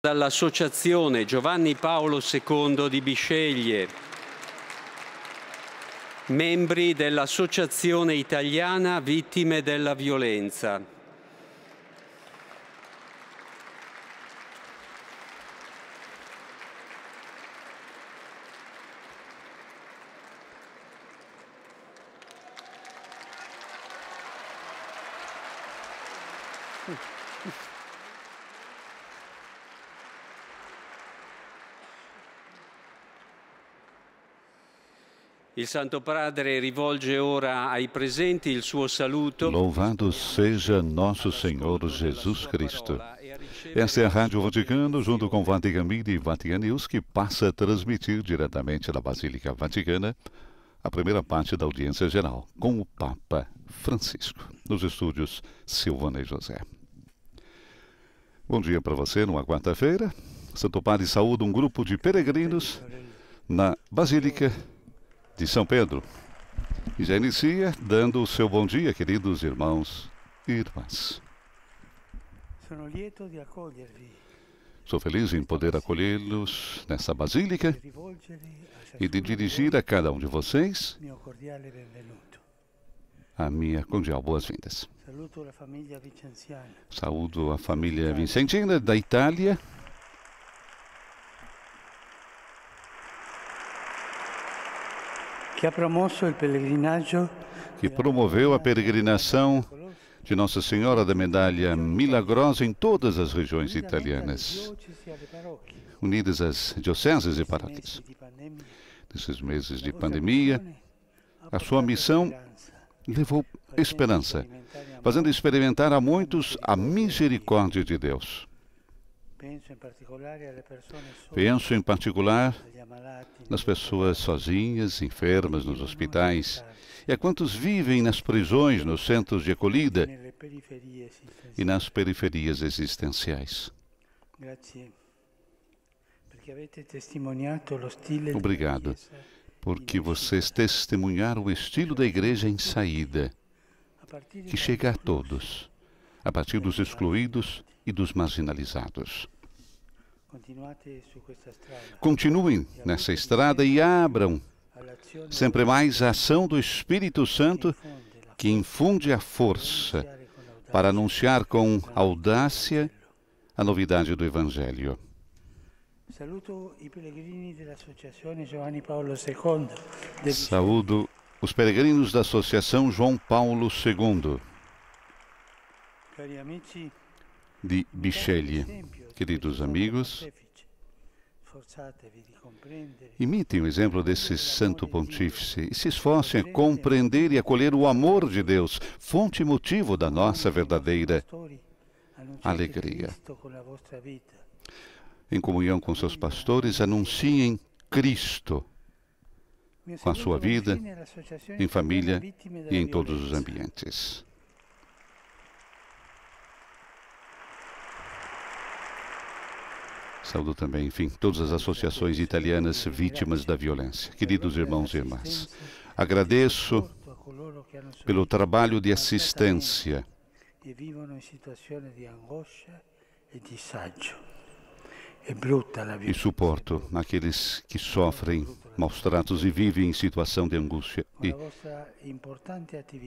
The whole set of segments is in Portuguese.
dall'Associazione Giovanni Paolo II di Bisceglie, membri dell'Associazione Italiana Vittime della Violenza. Santo Padre rivolge ora ai presenti il suo saluto. Louvado seja nosso Senhor Jesus Cristo. Esta é a Rádio Vaticano, junto com Vatican Media e Vatican News, que passa a transmitir diretamente da Basílica Vaticana a primeira parte da audiência geral com o Papa Francisco, nos estúdios Silvana e José. Bom dia para você, numa quarta-feira. Santo Padre saúda um grupo de peregrinos na Basílica de São Pedro. E já inicia dando o seu bom dia, queridos irmãos e irmãs. Sou feliz em poder acolhê-los nessa basílica e de dirigir a cada um de vocês a minha cordial boas-vindas. Saúdo a família vicentina da Itália que promoveu a peregrinação de Nossa Senhora da Medalha Milagrosa em todas as regiões italianas, unidas às dioceses e paróquias. Nesses meses de pandemia, a sua missão levou esperança, fazendo experimentar a muitos a misericórdia de Deus. Penso em particular nas pessoas sozinhas, enfermas nos hospitais, e a quantos vivem nas prisões, nos centros de acolhida e nas periferias existenciais. Obrigado, porque vocês testemunharam o estilo da igreja em saída, que chega a todos, a partir dos excluídos e dos marginalizados. Continuem nessa estrada e abram sempre mais a ação do Espírito Santo que infunde a força para anunciar com audácia a novidade do Evangelho. Saúdo os peregrinos da Associação João Paulo II de Bichelli, Queridos amigos, imitem o exemplo desse santo pontífice e se esforcem a compreender e acolher o amor de Deus, fonte e motivo da nossa verdadeira alegria. Em comunhão com seus pastores, anunciem Cristo com a sua vida, em família e em todos os ambientes. Saúdo também, enfim, todas as associações italianas vítimas da violência. Queridos irmãos e irmãs, agradeço pelo trabalho de assistência. E suporto aqueles que sofrem maus tratos e vive em situação de angústia e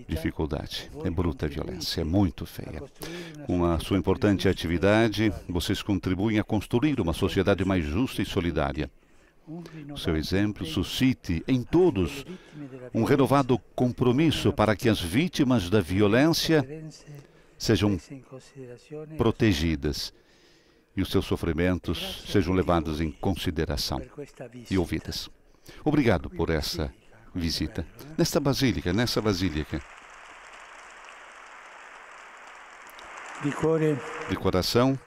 dificuldade. É bruta violência, é muito feia. Com a sua importante atividade, vocês contribuem a construir uma sociedade mais justa e solidária. O seu exemplo suscite em todos um renovado compromisso para que as vítimas da violência sejam protegidas e os seus sofrimentos sejam levados em consideração e ouvidas. Obrigado por essa visita. Nesta basílica, nessa basílica. De coração,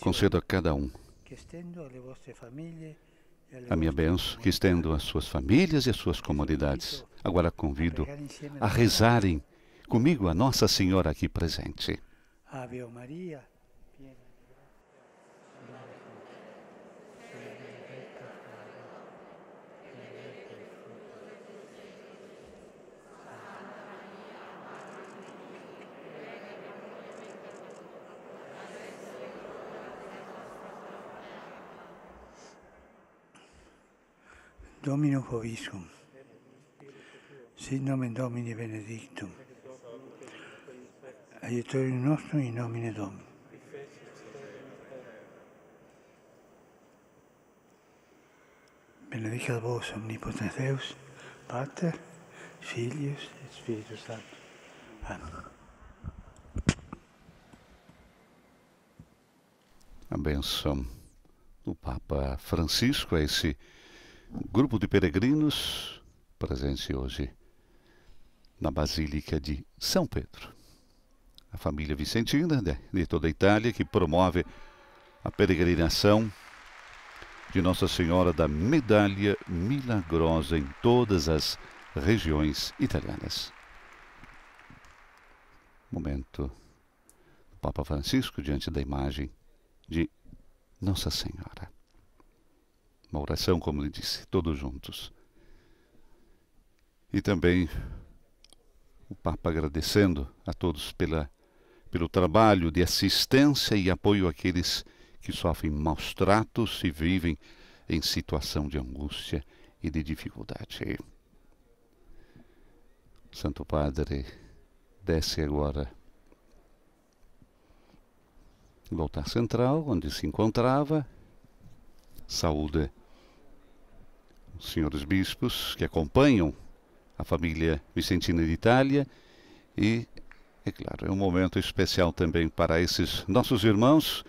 concedo a cada um a minha benção, que estendo às suas famílias e às suas comunidades. Agora convido a rezarem comigo a Nossa Senhora aqui presente. Ave Maria. Dominum Hoviscum. Sit nomen Domini benedictum. Aiutorium nostrum in nomine Domini. Benedicat vos omnipotens Deus, Pater, Filius e Spiritus Sanctus. Amen. A benção do Papa Francisco é esse grupo de peregrinos presente hoje na Basílica de São Pedro. A família Vicentina, né, de toda a Itália, que promove a peregrinação de Nossa Senhora da Medalha Milagrosa em todas as regiões italianas. Momento do Papa Francisco diante da imagem de Nossa Senhora uma oração, como ele disse, todos juntos. E também o Papa agradecendo a todos pela, pelo trabalho de assistência e apoio àqueles que sofrem maus tratos e vivem em situação de angústia e de dificuldade. Santo Padre, desce agora no altar central, onde se encontrava, saúda senhores bispos que acompanham a família Vicentina de Itália e, é claro, é um momento especial também para esses nossos irmãos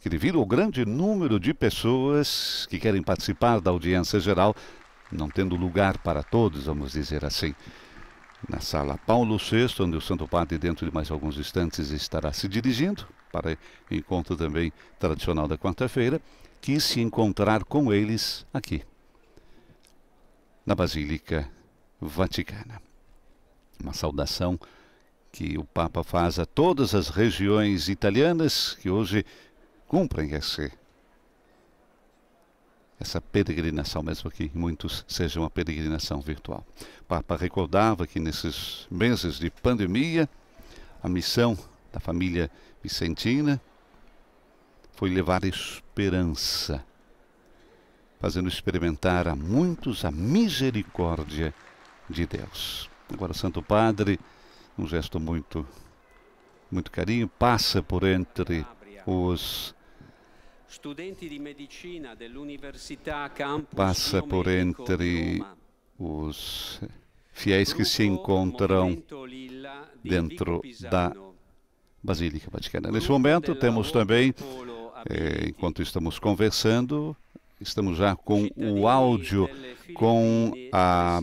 que, devido ao grande número de pessoas que querem participar da audiência geral, não tendo lugar para todos, vamos dizer assim, na sala Paulo VI, onde o Santo Padre, dentro de mais alguns instantes, estará se dirigindo para encontro também tradicional da quarta-feira, quis se encontrar com eles aqui na Basílica Vaticana. Uma saudação que o Papa faz a todas as regiões italianas que hoje cumprem esse, essa peregrinação, mesmo que muitos sejam uma peregrinação virtual. O Papa recordava que nesses meses de pandemia, a missão da família vicentina foi levar esperança fazendo experimentar a muitos a misericórdia de Deus. Agora, Santo Padre, um gesto muito, muito carinho, passa por entre os passa por entre os fiéis que se encontram dentro da Basílica Vaticana. Neste momento temos também, eh, enquanto estamos conversando, Estamos já com o áudio, com a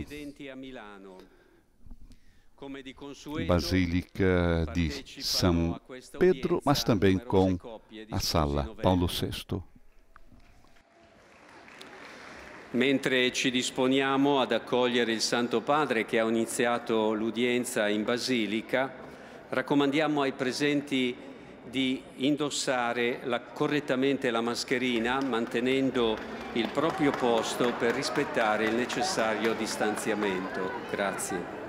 Basílica de São Pedro, mas também com a Sala Paulo VI. Mentre ci disponiamo ad accogliere il Santo Padre che ha iniziato l'udienza in Basilica, raccomandiamo ai presenti di indossare la, correttamente la mascherina mantenendo il proprio posto per rispettare il necessario distanziamento. Grazie.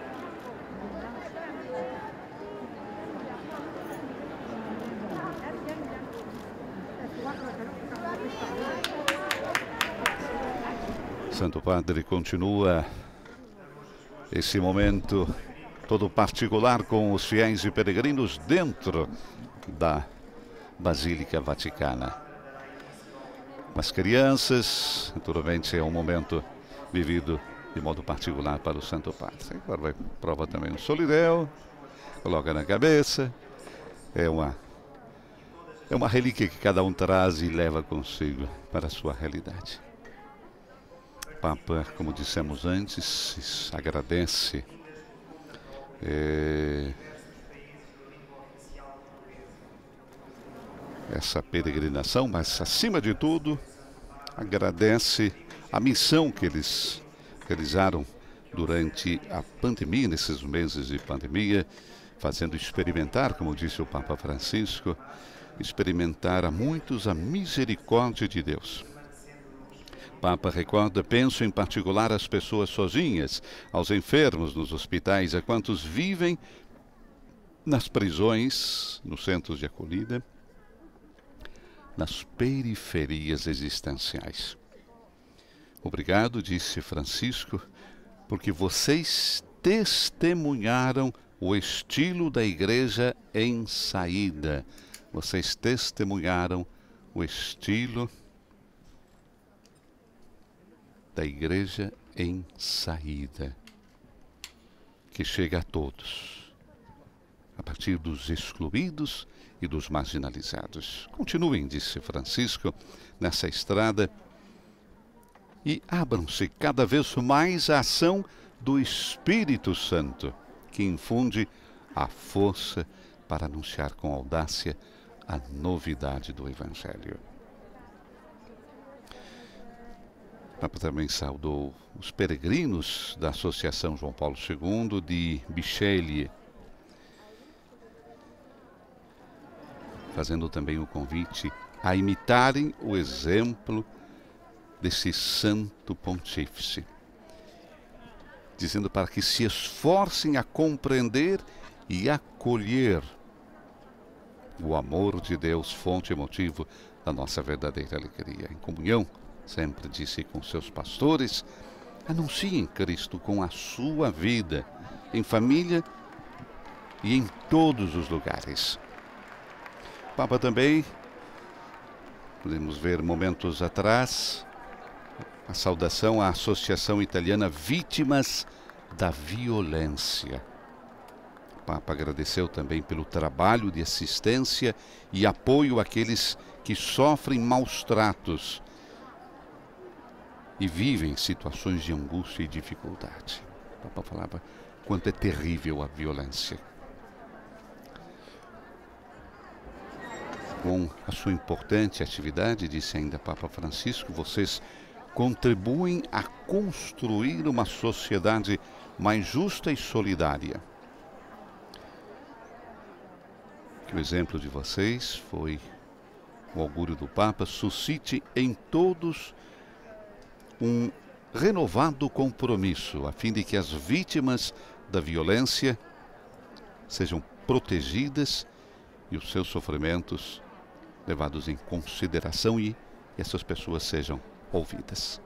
Santo Padre continua esse momento todo particular com os fiéis e peregrinos dentro da Basílica Vaticana. Com as crianças, naturalmente é um momento vivido de modo particular para o Santo Padre. Agora vai prova também um solidel, coloca na cabeça. É uma é uma relíquia que cada um traz e leva consigo para a sua realidade. Papa, como dissemos antes, agradece é, essa peregrinação, mas acima de tudo, agradece a missão que eles realizaram durante a pandemia, nesses meses de pandemia, fazendo experimentar, como disse o Papa Francisco, experimentar a muitos a misericórdia de Deus. Papa recorda, penso em particular às pessoas sozinhas, aos enfermos nos hospitais, a quantos vivem nas prisões, nos centros de acolhida, nas periferias existenciais. Obrigado, disse Francisco, porque vocês testemunharam o estilo da igreja em saída. Vocês testemunharam o estilo da igreja em saída, que chega a todos, a partir dos excluídos e dos marginalizados. Continuem, disse Francisco, nessa estrada e abram-se cada vez mais a ação do Espírito Santo, que infunde a força para anunciar com audácia a novidade do Evangelho. O Papa também saudou os peregrinos da Associação João Paulo II de Bichelle, fazendo também o convite a imitarem o exemplo desse santo pontífice, dizendo para que se esforcem a compreender e acolher o amor de Deus, fonte e motivo da nossa verdadeira alegria. Em comunhão, sempre disse com seus pastores, anunciem Cristo com a sua vida, em família e em todos os lugares. Papa também. Podemos ver momentos atrás a saudação à Associação Italiana Vítimas da Violência. O Papa agradeceu também pelo trabalho de assistência e apoio àqueles que sofrem maus tratos e vivem situações de angústia e dificuldade. O Papa falava quanto é terrível a violência com a sua importante atividade, disse ainda Papa Francisco, vocês contribuem a construir uma sociedade mais justa e solidária. Que o exemplo de vocês foi o augúrio do Papa, suscite em todos um renovado compromisso, a fim de que as vítimas da violência sejam protegidas e os seus sofrimentos levados em consideração e essas pessoas sejam ouvidas.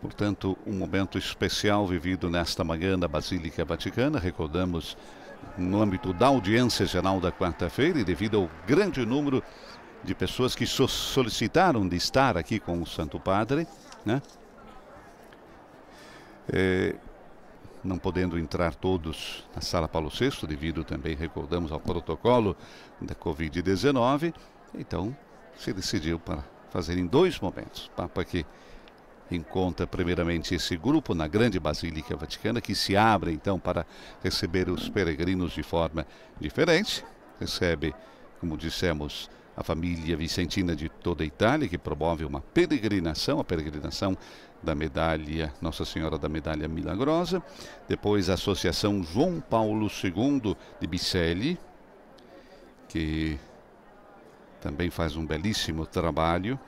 Portanto, um momento especial vivido nesta manhã na Basílica Vaticana. Recordamos, no âmbito da audiência geral da quarta-feira, e devido ao grande número de pessoas que so solicitaram de estar aqui com o Santo Padre, né? É, não podendo entrar todos na sala Paulo VI, devido também, recordamos, ao protocolo da Covid-19. Então, se decidiu para fazer em dois momentos. Papa que encontra primeiramente esse grupo na Grande Basílica Vaticana, que se abre então para receber os peregrinos de forma diferente. Recebe, como dissemos, a família vicentina de toda a Itália, que promove uma peregrinação, a peregrinação da medalha Nossa Senhora da Medalha Milagrosa, depois a Associação João Paulo II de Bicelli, que também faz um belíssimo trabalho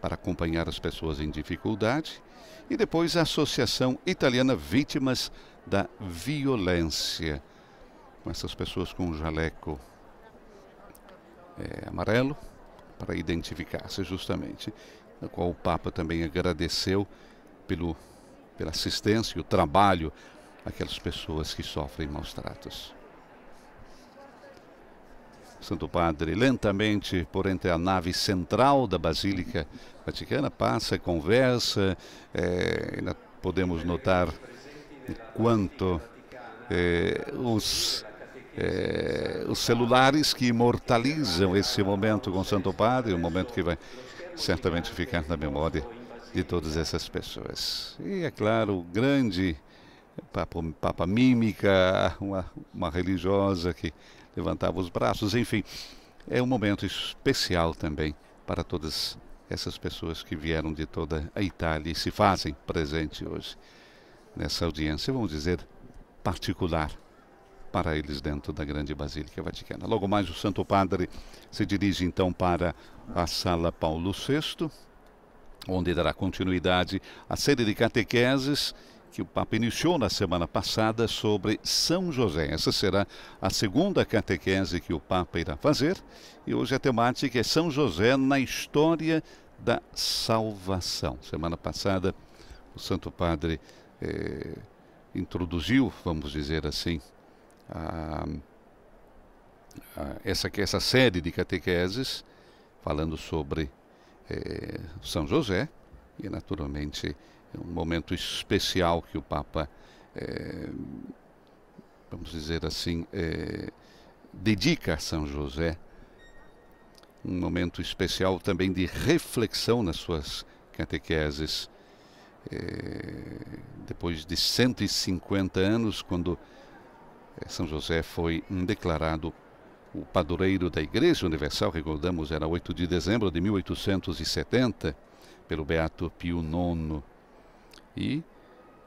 para acompanhar as pessoas em dificuldade, e depois a Associação Italiana Vítimas da Violência, com essas pessoas com o jaleco é, amarelo para identificar-se justamente na qual o Papa também agradeceu pelo, pela assistência e o trabalho àquelas pessoas que sofrem maus tratos. Santo Padre, lentamente por entre a nave central da Basílica Vaticana, passa, conversa, é, ainda podemos notar quanto é, os, é, os celulares que imortalizam esse momento com Santo Padre, um momento que vai certamente ficar na memória de todas essas pessoas. E, é claro, o grande Papa, Papa Mímica, uma, uma religiosa que levantava os braços, enfim, é um momento especial também para todas essas pessoas que vieram de toda a Itália e se fazem presente hoje nessa audiência, vamos dizer, particular para eles dentro da grande Basílica Vaticana. Logo mais, o Santo Padre se dirige então para a Sala Paulo VI, onde dará continuidade à série de catequeses que o Papa iniciou na semana passada sobre São José. Essa será a segunda catequese que o Papa irá fazer e hoje a temática é São José na história da salvação. Semana passada, o Santo Padre eh, introduziu, vamos dizer assim, a, ah, a ah, essa, essa série de catequeses falando sobre eh, São José e, naturalmente, é um momento especial que o Papa, eh, vamos dizer assim, eh, dedica a São José. Um momento especial também de reflexão nas suas catequeses. depois de 150 anos, quando são José foi declarado o padroeiro da Igreja Universal, recordamos, era 8 de dezembro de 1870, pelo Beato Pio IX. E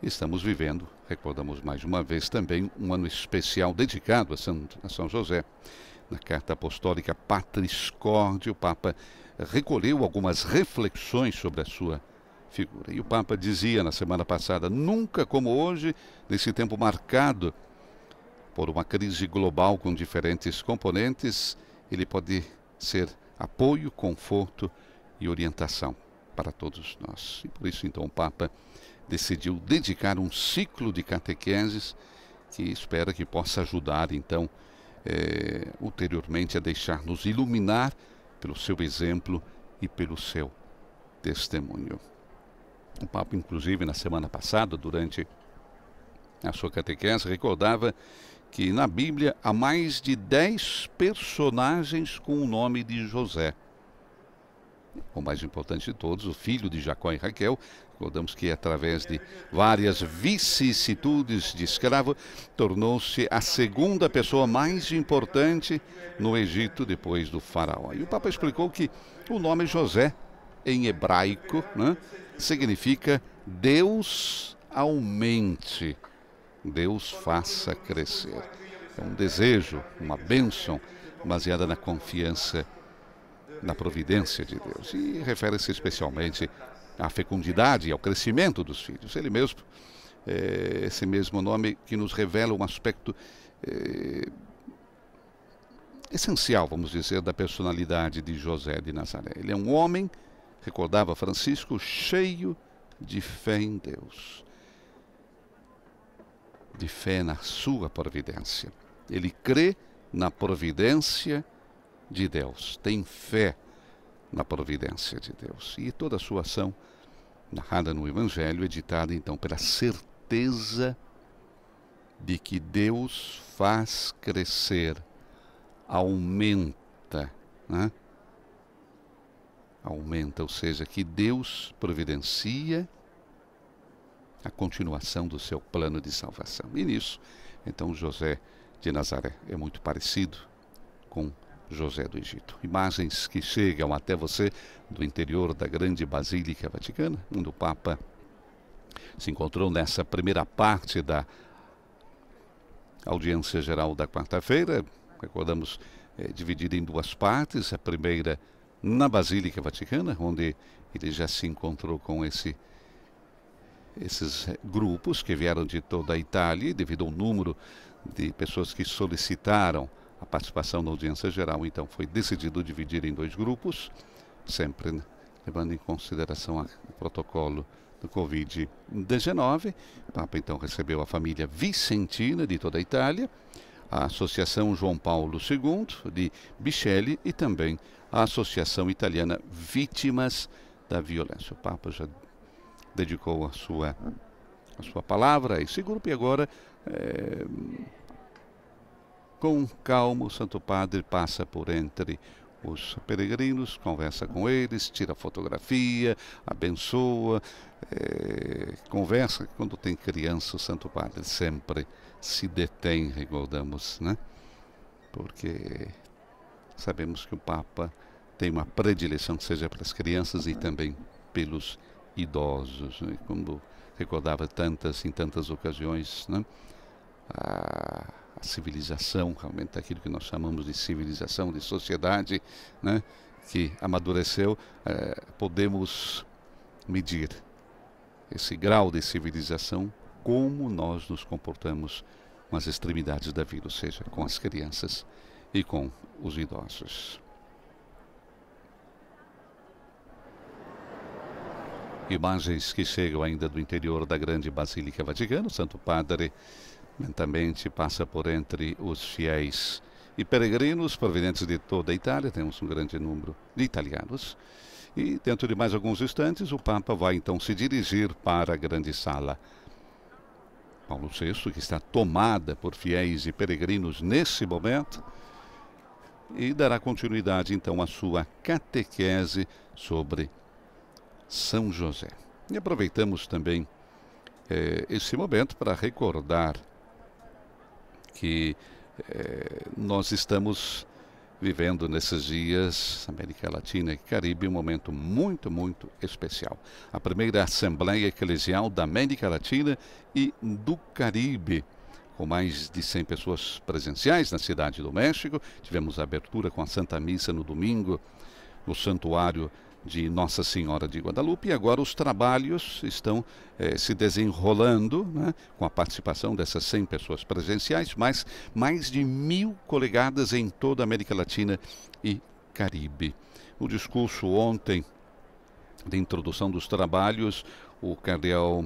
estamos vivendo, recordamos mais uma vez também, um ano especial dedicado a São, a São José. Na carta apostólica Patris o Papa recolheu algumas reflexões sobre a sua figura. E o Papa dizia na semana passada: nunca como hoje, nesse tempo marcado por uma crise global com diferentes componentes, ele pode ser apoio, conforto e orientação para todos nós. E por isso, então, o Papa decidiu dedicar um ciclo de catequeses que espera que possa ajudar, então, é, ulteriormente a deixar-nos iluminar pelo seu exemplo e pelo seu testemunho. O Papa, inclusive, na semana passada, durante a sua catequese, recordava que na Bíblia há mais de dez personagens com o nome de José. O mais importante de todos, o filho de Jacó e Raquel. Recordamos que, através de várias vicissitudes de escravo, tornou-se a segunda pessoa mais importante no Egito depois do Faraó. E o Papa explicou que o nome José, em hebraico, né, significa Deus aumente. Deus faça crescer. É um desejo, uma bênção baseada na confiança na providência de Deus. E refere-se especialmente à fecundidade e ao crescimento dos filhos. Ele mesmo, é, esse mesmo nome que nos revela um aspecto é, essencial, vamos dizer, da personalidade de José de Nazaré. Ele é um homem, recordava Francisco, cheio de fé em Deus de fé na sua providência. Ele crê na providência de Deus, tem fé na providência de Deus. E toda a sua ação, narrada no Evangelho, editada é então pela certeza de que Deus faz crescer, aumenta, né? aumenta, ou seja, que Deus providencia a continuação do seu plano de salvação. E nisso, então José de Nazaré é muito parecido com José do Egito. Imagens que chegam até você do interior da grande Basílica Vaticana, onde o Papa se encontrou nessa primeira parte da audiência geral da quarta-feira. Recordamos, é, dividida em duas partes. A primeira na Basílica Vaticana, onde ele já se encontrou com esse esses grupos que vieram de toda a Itália e devido ao número de pessoas que solicitaram a participação na audiência geral, então foi decidido dividir em dois grupos, sempre levando em consideração o protocolo do Covid-19. O Papa então recebeu a família vicentina de toda a Itália, a Associação João Paulo II de Bichelli e também a Associação Italiana Vítimas da Violência. O Papa já dedicou a sua, a sua palavra a esse grupo. E agora, é, com calma, o Santo Padre passa por entre os peregrinos, conversa com eles, tira fotografia, abençoa, é, conversa. Quando tem criança, o Santo Padre sempre se detém, recordamos, né? Porque sabemos que o Papa tem uma predileção que seja para as crianças e também pelos idosos, né? como recordava tantas em assim, tantas ocasiões, né? a, a, civilização, realmente aquilo que nós chamamos de civilização, de sociedade, né? que amadureceu, eh, podemos medir esse grau de civilização, como nós nos comportamos com as extremidades da vida, ou seja, com as crianças e com os idosos. Imagens que chegam ainda do interior da grande Basílica Vaticana, o Santo Padre lentamente passa por entre os fiéis e peregrinos provenientes de toda a Itália, temos um grande número de italianos. E dentro de mais alguns instantes, o Papa vai então se dirigir para a grande sala. Paulo VI, que está tomada por fiéis e peregrinos nesse momento, e dará continuidade então à sua catequese sobre são José. E aproveitamos também eh, esse momento para recordar que eh, nós estamos vivendo nesses dias, América Latina e Caribe, um momento muito, muito especial. A primeira Assembleia Eclesial da América Latina e do Caribe com mais de 100 pessoas presenciais na cidade do México. Tivemos abertura com a Santa Missa no domingo, no Santuário de Nossa Senhora de Guadalupe. E agora os trabalhos estão eh, se desenrolando, né, com a participação dessas 100 pessoas presenciais, mas mais de mil colegadas em toda a América Latina e Caribe. O discurso ontem, de introdução dos trabalhos, o cardeal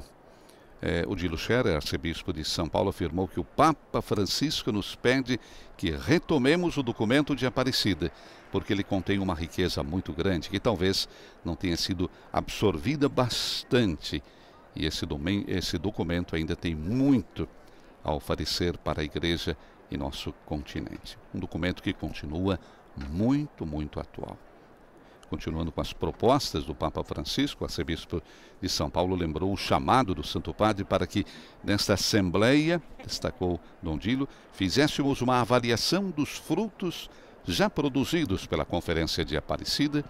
é, o Dilo Scherer, arcebispo de São Paulo, afirmou que o Papa Francisco nos pede que retomemos o documento de Aparecida, porque ele contém uma riqueza muito grande que talvez não tenha sido absorvida bastante. E esse, domen, esse documento ainda tem muito a oferecer para a Igreja e nosso continente. Um documento que continua muito, muito atual. Continuando com as propostas do Papa Francisco, o arcebispo de São Paulo lembrou o chamado do Santo Padre para que, nesta Assembleia, destacou Dom Dilo, fizéssemos uma avaliação dos frutos já produzidos pela Conferência de Aparecida,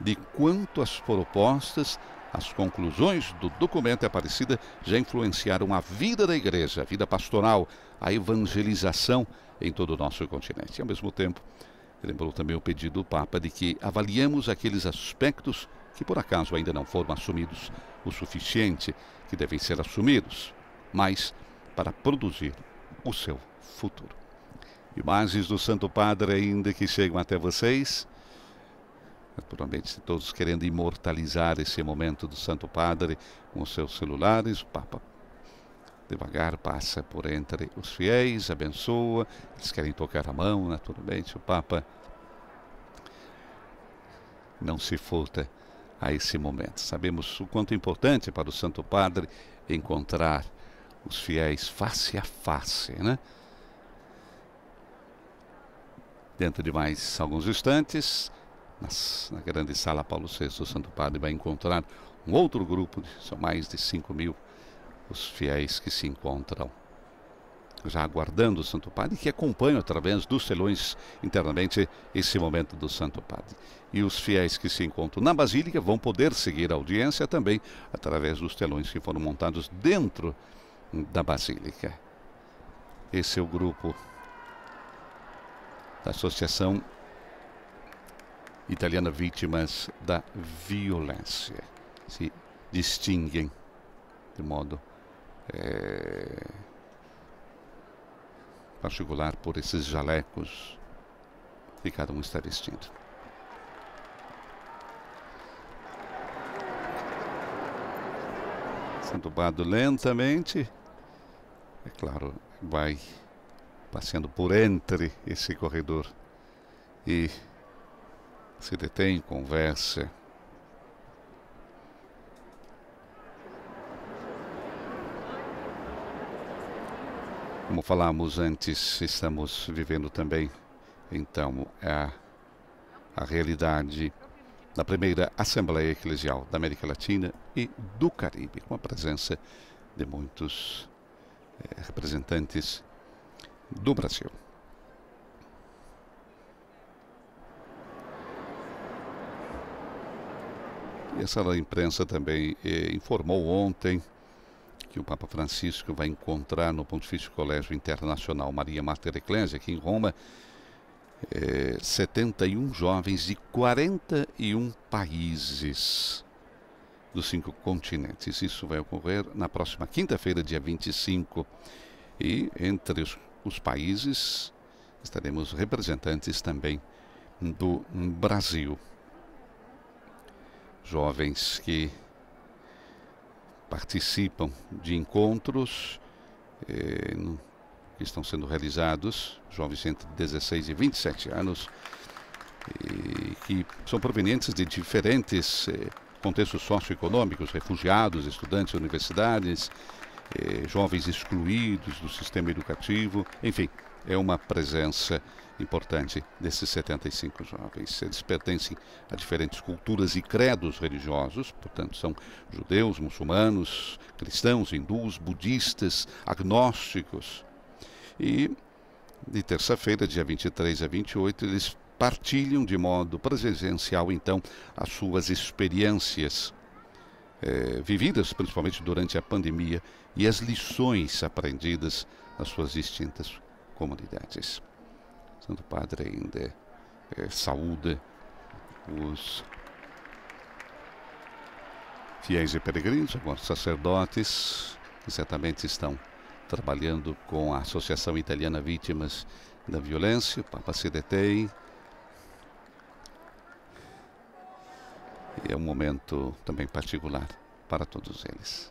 de quanto as propostas, as conclusões do documento Aparecida já influenciaram a vida da igreja, a vida pastoral, a evangelização em todo o nosso continente. E, ao mesmo tempo, Lembrou também o pedido do Papa de que avaliemos aqueles aspectos que por acaso ainda não foram assumidos o suficiente, que devem ser assumidos, mas para produzir o seu futuro. Imagens do Santo Padre ainda que chegam até vocês. Naturalmente, todos querendo imortalizar esse momento do Santo Padre com os seus celulares, o Papa devagar passa por entre os fiéis, abençoa, eles querem tocar a mão, naturalmente, o Papa não se furta a esse momento. Sabemos o quanto é importante para o Santo Padre encontrar os fiéis face a face, né? Dentro de mais alguns instantes, na grande sala Paulo VI, o Santo Padre vai encontrar um outro grupo, são mais de 5 mil os fiéis que se encontram já aguardando o Santo Padre, que acompanham através dos telões internamente esse momento do Santo Padre. E os fiéis que se encontram na Basílica vão poder seguir a audiência também através dos telões que foram montados dentro da Basílica. Esse é o grupo da Associação Italiana Vítimas da Violência. Se distinguem de modo é, particular por esses jalecos e cada um está vestindo. Sandubado lentamente, é claro, vai passeando por entre esse corredor e se detém, conversa Como falámos antes, estamos vivendo também, então, a, a realidade da primeira Assembleia Eclesial da América Latina e do Caribe, com a presença de muitos é, representantes do Brasil. E a sala de imprensa também eh, informou ontem que o Papa Francisco vai encontrar no Pontifício Colégio Internacional Maria Mater Ecclesia, aqui em Roma, é, 71 jovens de 41 países dos cinco continentes. Isso vai ocorrer na próxima quinta-feira, dia 25. E entre os, os países estaremos representantes também do Brasil. Jovens que participam de encontros eh, que estão sendo realizados, jovens entre 16 e 27 anos, e que são provenientes de diferentes eh, contextos socioeconômicos, refugiados, estudantes, universidades, eh, jovens excluídos do sistema educativo, enfim, é uma presença importante desses 75 jovens. Eles pertencem a diferentes culturas e credos religiosos, portanto, são judeus, muçulmanos, cristãos, hindus, budistas, agnósticos. E de terça-feira, dia 23 a 28, eles partilham de modo presencial, então, as suas experiências eh, vividas, principalmente durante a pandemia, e as lições aprendidas nas suas distintas comunidades. Santo Padre ainda é, eh, saúda os fiéis e peregrinos, alguns sacerdotes que certamente estão trabalhando com a Associação Italiana Vítimas da Violência, Papa e É um momento também particular para todos eles.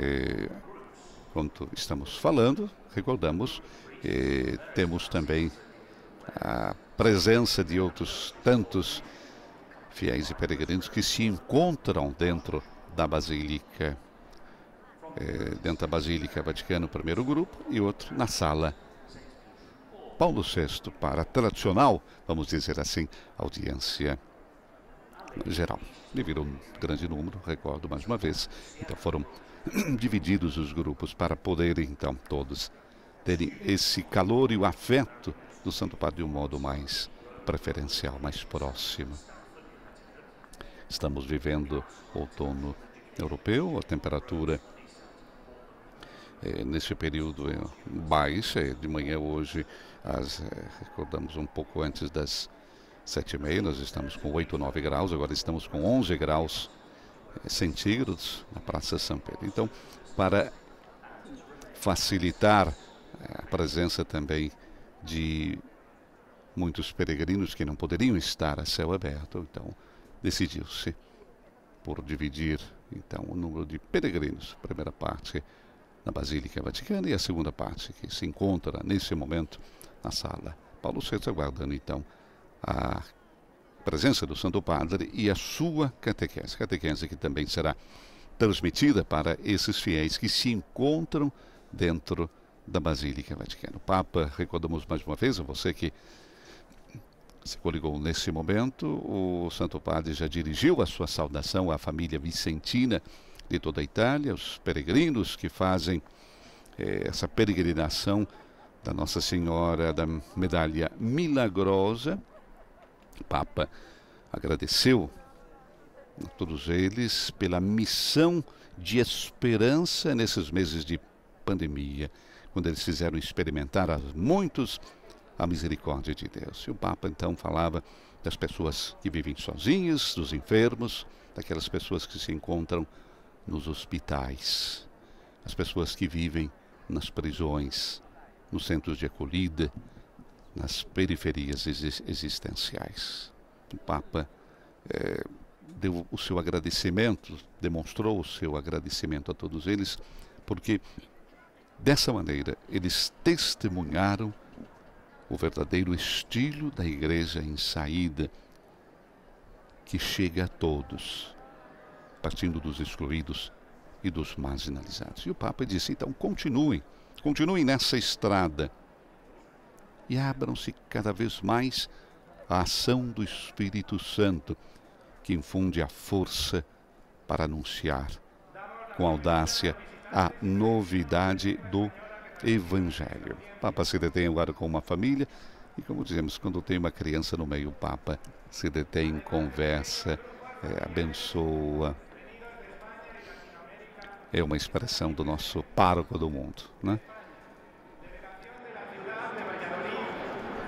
E, estamos falando, recordamos, e temos também a presença de outros tantos fiéis e peregrinos que se encontram dentro da Basílica, é, dentro da Basílica Vaticano, primeiro grupo, e outro na sala Paulo VI para a tradicional, vamos dizer assim, audiência geral. Devido a um grande número, recordo mais uma vez, então foram divididos os grupos para poderem, então, todos terem esse calor e o afeto do Santo Padre de um modo mais preferencial, mais próximo. Estamos vivendo outono europeu, a temperatura é, nesse período é baixa, é de manhã hoje, as, é, eh, recordamos um pouco antes das 7,5, nós estamos com 8, 9 graus, agora estamos com 11 graus eh, centígrados na Praça São Pedro. Então, para facilitar eh, a presença também de muitos peregrinos que não poderiam estar a céu aberto, então decidiu-se por dividir então o número de peregrinos, primeira parte na Basílica Vaticana e a segunda parte que se encontra nesse momento na sala Paulo VI aguardando então a presença do Santo Padre e a sua catequese. Catequese que também será transmitida para esses fiéis que se encontram dentro da Basílica Vaticana. O Papa, recordamos mais uma vez, a você que se coligou nesse momento, o Santo Padre já dirigiu a sua saudação à família vicentina de toda a Itália, os peregrinos que fazem eh, essa peregrinação da Nossa Senhora da Medalha Milagrosa Papa agradeceu a todos eles pela missão de esperança nesses meses de pandemia, quando eles fizeram experimentar a muitos a misericórdia de Deus. E o Papa então falava das pessoas que vivem sozinhas, dos enfermos, daquelas pessoas que se encontram nos hospitais, as pessoas que vivem nas prisões, nos centros de acolhida, nas periferias existenciais. O Papa eh, deu o seu agradecimento, demonstrou o seu agradecimento a todos eles, porque dessa maneira eles testemunharam o verdadeiro estilo da igreja em saída, que chega a todos, partindo dos excluídos e dos marginalizados. E o Papa disse: então continuem, continuem nessa estrada e abram-se cada vez mais à ação do Espírito Santo, que infunde a força para anunciar com audácia a novidade do Evangelho. O Papa se detém agora com uma família e, como dizemos, quando tem uma criança no meio, o Papa se detém, conversa, é, abençoa. É uma expressão do nosso pároco do mundo, né?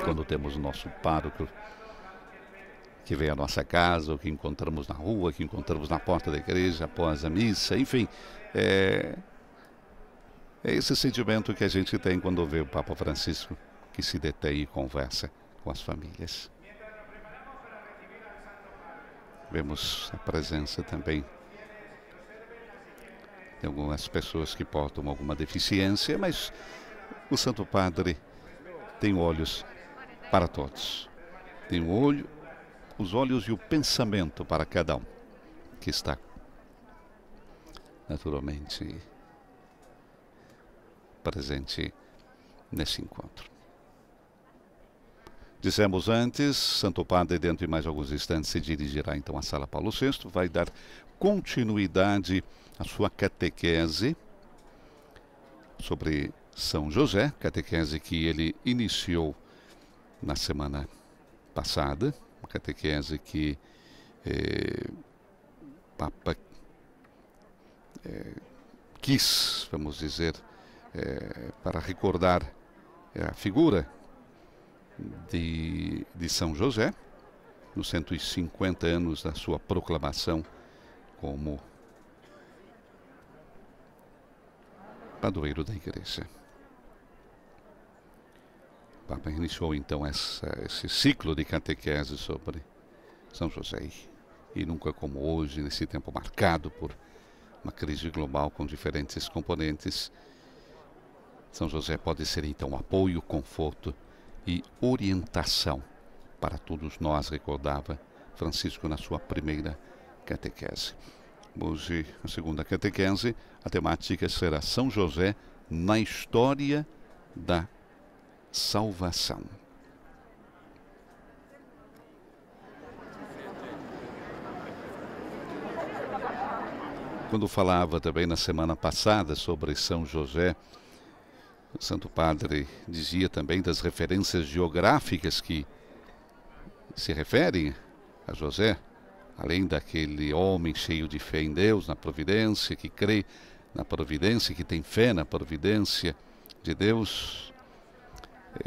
quando temos o nosso pároco que vem à nossa casa, ou que encontramos na rua, que encontramos na porta da igreja após a missa, enfim. É, é esse sentimento que a gente tem quando vê o Papa Francisco que se detém e conversa com as famílias. Vemos a presença também de algumas pessoas que portam alguma deficiência, mas o Santo Padre tem olhos para todos. Tem o olho, os olhos e o pensamento para cada um que está naturalmente presente nesse encontro. Dissemos antes, Santo Padre, dentro de mais alguns instantes, se dirigirá então à Sala Paulo VI, vai dar continuidade à sua catequese sobre São José, catequese que ele iniciou na semana passada, uma catequese que eh, Papa eh, quis, vamos dizer, eh, para recordar eh, a figura de, de São José, nos 150 anos da sua proclamação como padroeiro da igreja. O Papa iniciou então essa, esse ciclo de catequese sobre São José. E nunca como hoje, nesse tempo marcado por uma crise global com diferentes componentes, São José pode ser então apoio, conforto e orientação para todos nós, recordava Francisco na sua primeira catequese. Hoje, na segunda catequese, a temática será São José na história da salvação. Quando falava também na semana passada sobre São José, o Santo Padre dizia também das referências geográficas que se referem a José, além daquele homem cheio de fé em Deus, na providência, que crê na providência, que tem fé na providência de Deus,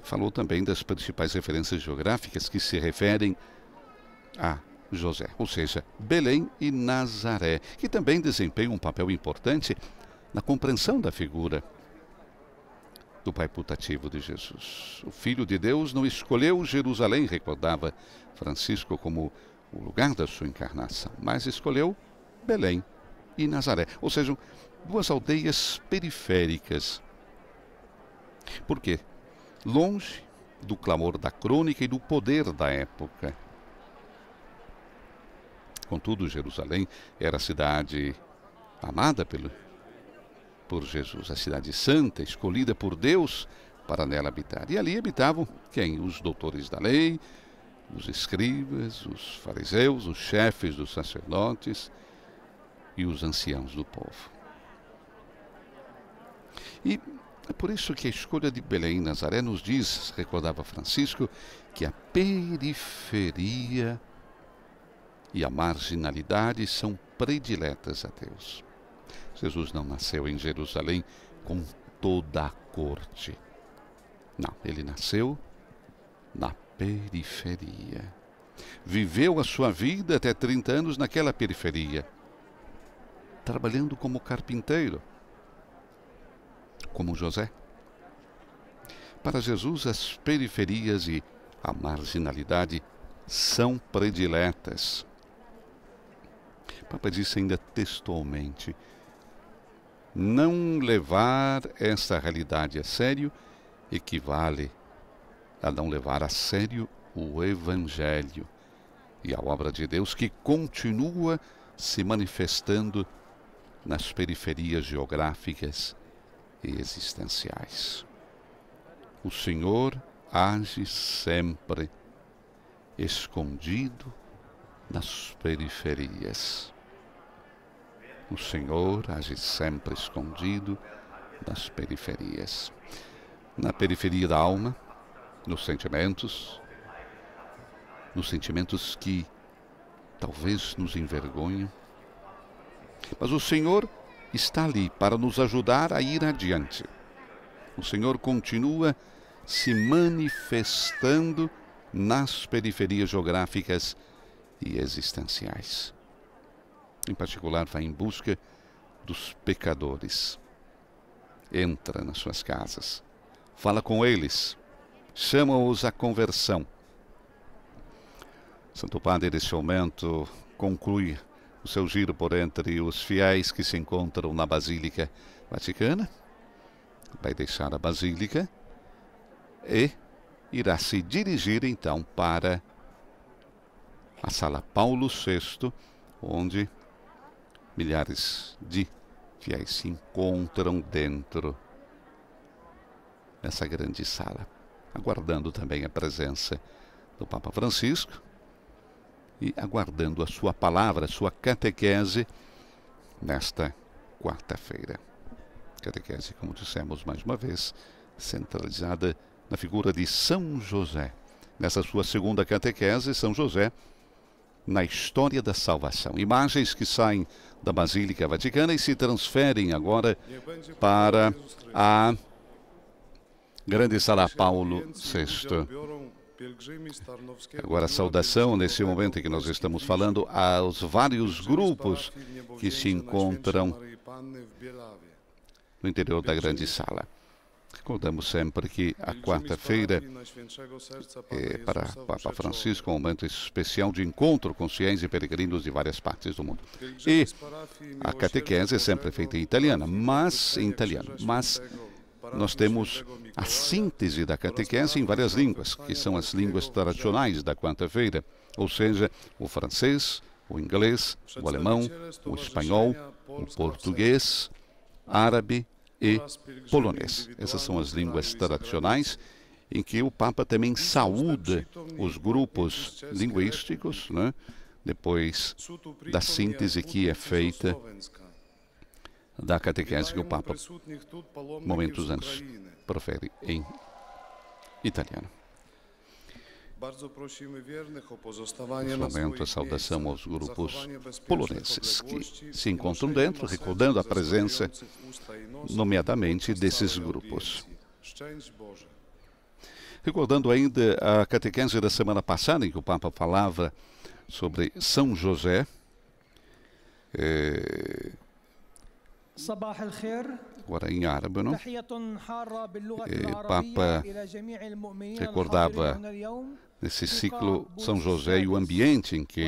Falou também das principais referências geográficas que se referem a José, ou seja, Belém e Nazaré, que também desempenham um papel importante na compreensão da figura do Pai putativo de Jesus. O Filho de Deus não escolheu Jerusalém, recordava Francisco, como o lugar da sua encarnação, mas escolheu Belém e Nazaré, ou seja, duas aldeias periféricas. Por quê? longe do clamor da crônica e do poder da época. Contudo, Jerusalém era a cidade amada pelo, por Jesus, a cidade santa, escolhida por Deus para nela habitar. E ali habitavam quem? Os doutores da lei, os escribas, os fariseus, os chefes dos sacerdotes e os anciãos do povo. E é por isso que a escolha de Belém Nazaré nos diz, recordava Francisco, que a periferia e a marginalidade são prediletas a Deus. Jesus não nasceu em Jerusalém com toda a corte. Não, ele nasceu na periferia. Viveu a sua vida até 30 anos naquela periferia, trabalhando como carpinteiro como José. Para Jesus, as periferias e a marginalidade são prediletas. Papa disse ainda textualmente: não levar essa realidade a sério equivale a não levar a sério o Evangelho e a obra de Deus que continua se manifestando nas periferias geográficas e existenciais. O Senhor age sempre escondido nas periferias. O Senhor age sempre escondido nas periferias. Na periferia da alma, nos sentimentos, nos sentimentos que talvez nos envergonham. Mas o Senhor está ali para nos ajudar a ir adiante. O Senhor continua se manifestando nas periferias geográficas e existenciais. Em particular, vai em busca dos pecadores. Entra nas suas casas, fala com eles, chama-os à conversão. Santo Padre, nesse momento, conclui o seu giro por entre os fiéis que se encontram na Basílica Vaticana. Vai deixar a Basílica e irá se dirigir então para a Sala Paulo VI, onde milhares de fiéis se encontram dentro dessa grande sala, aguardando também a presença do Papa Francisco e aguardando a sua palavra, a sua catequese nesta quarta-feira. Catequese, como dissemos mais uma vez, centralizada na figura de São José. Nessa sua segunda catequese, São José na história da salvação. Imagens que saem da Basílica Vaticana e se transferem agora para a Grande Sala Paulo VI. Agora, saudação nesse momento em que nós estamos falando aos vários grupos que se encontram no interior da grande sala. Recordamos sempre que a quarta-feira é para Papa Francisco um momento especial de encontro com ciências e peregrinos de várias partes do mundo. E a catequese é sempre feita em italiano, mas em italiano, mas nós temos a síntese da catequese em várias línguas, que são as línguas tradicionais da quarta-feira, ou seja, o francês, o inglês, o alemão, o espanhol, o português, árabe e polonês. Essas são as línguas tradicionais em que o Papa também saúda os grupos linguísticos, né? depois da síntese que é feita da catequese que o Papa, momentos antes, profere em italiano. Neste momento, a saudação aos grupos poloneses que se encontram dentro, recordando a presença, nomeadamente, desses grupos. Recordando ainda a catequese da semana passada, em que o Papa falava sobre São José, eh, agora em árabe, não? E eh, Papa recordava nesse ciclo São José e o ambiente em que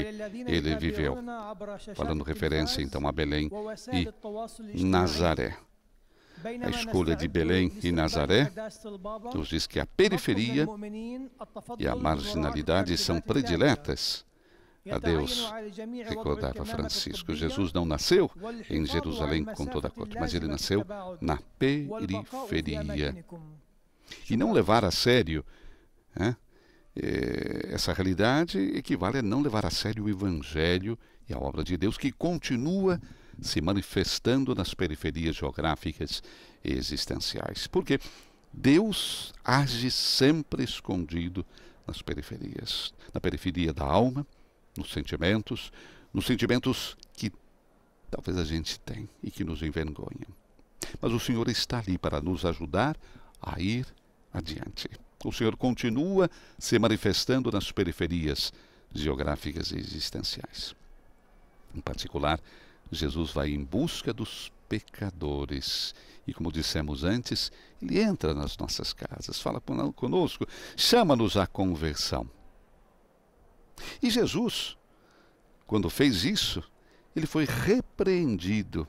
ele viveu, falando referência então a Belém e Nazaré. A escolha de Belém e Nazaré nos diz que a periferia e a marginalidade são prediletas a então, Deus recordava Francisco. Jesus não nasceu em Jerusalém com toda a corte, mas ele nasceu na periferia. E não levar a sério né, essa realidade equivale a não levar a sério o Evangelho e a obra de Deus que continua se manifestando nas periferias geográficas e existenciais. Porque Deus age sempre escondido nas periferias, na periferia da alma, nos sentimentos, nos sentimentos que talvez a gente tem e que nos envergonham. Mas o Senhor está ali para nos ajudar a ir adiante. O Senhor continua se manifestando nas periferias geográficas e existenciais. Em particular, Jesus vai em busca dos pecadores. E como dissemos antes, ele entra nas nossas casas, fala conosco, chama-nos à conversão. E Jesus, quando fez isso, ele foi repreendido.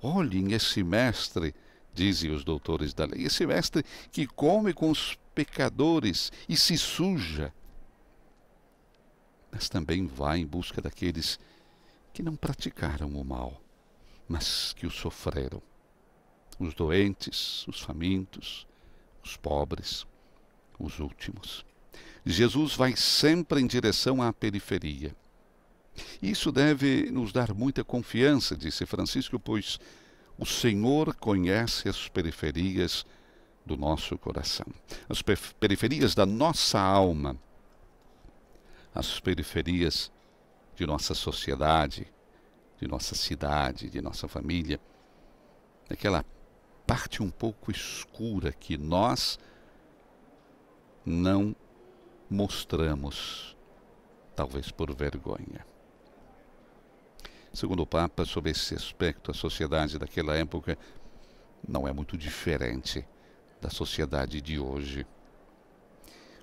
Olhem esse mestre, dizem os doutores da lei, esse mestre que come com os pecadores e se suja, mas também vai em busca daqueles que não praticaram o mal, mas que o sofreram. Os doentes, os famintos, os pobres, os últimos. Jesus vai sempre em direção à periferia. Isso deve nos dar muita confiança, disse Francisco, pois o Senhor conhece as periferias do nosso coração, as periferias da nossa alma, as periferias de nossa sociedade, de nossa cidade, de nossa família, aquela parte um pouco escura que nós não mostramos, talvez por vergonha. Segundo o Papa, sob esse aspecto, a sociedade daquela época não é muito diferente da sociedade de hoje.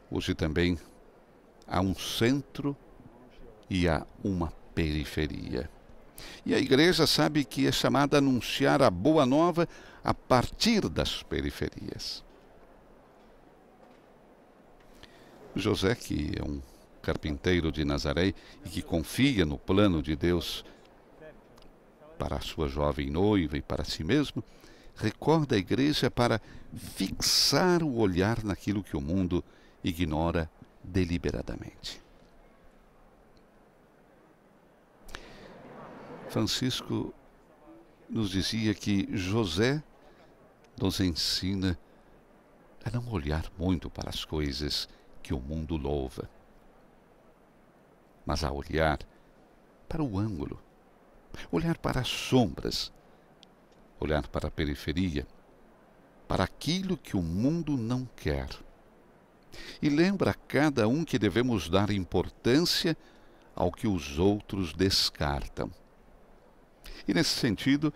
Hoje também há um centro e há uma periferia. E a igreja sabe que é chamada a anunciar a boa nova a partir das periferias. José, que é um carpinteiro de Nazaré e que confia no plano de Deus para a sua jovem noiva e para si mesmo, recorda a igreja para fixar o olhar naquilo que o mundo ignora deliberadamente. Francisco nos dizia que José nos ensina a não olhar muito para as coisas que o mundo louva. Mas ao olhar para o ângulo, olhar para as sombras, olhar para a periferia, para aquilo que o mundo não quer. E lembra a cada um que devemos dar importância ao que os outros descartam. E nesse sentido,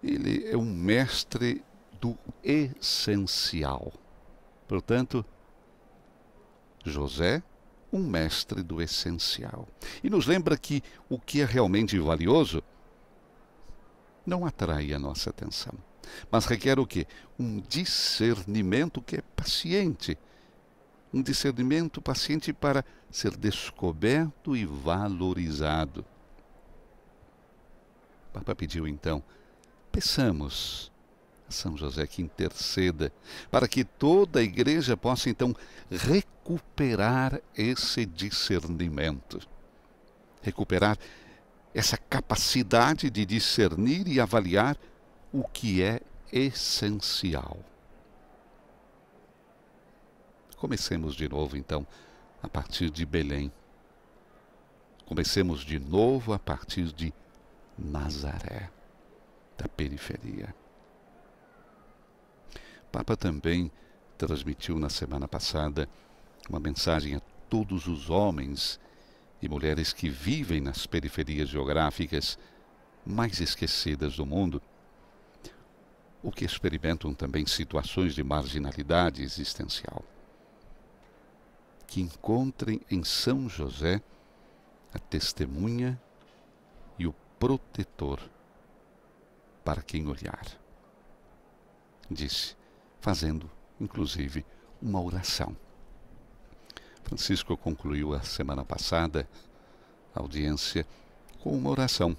ele é um mestre do essencial. Portanto, José, um mestre do essencial. E nos lembra que o que é realmente valioso não atrai a nossa atenção, mas requer o quê? Um discernimento que é paciente. Um discernimento paciente para ser descoberto e valorizado. O Papa pediu então, peçamos são José que interceda, para que toda a igreja possa então recuperar esse discernimento, recuperar essa capacidade de discernir e avaliar o que é essencial. Comecemos de novo então a partir de Belém. Comecemos de novo a partir de Nazaré, da periferia. Papa também transmitiu na semana passada uma mensagem a todos os homens e mulheres que vivem nas periferias geográficas mais esquecidas do mundo, ou que experimentam também situações de marginalidade existencial. Que encontrem em São José a testemunha e o protetor para quem olhar. Disse fazendo, inclusive, uma oração. Francisco concluiu a semana passada a audiência com uma oração.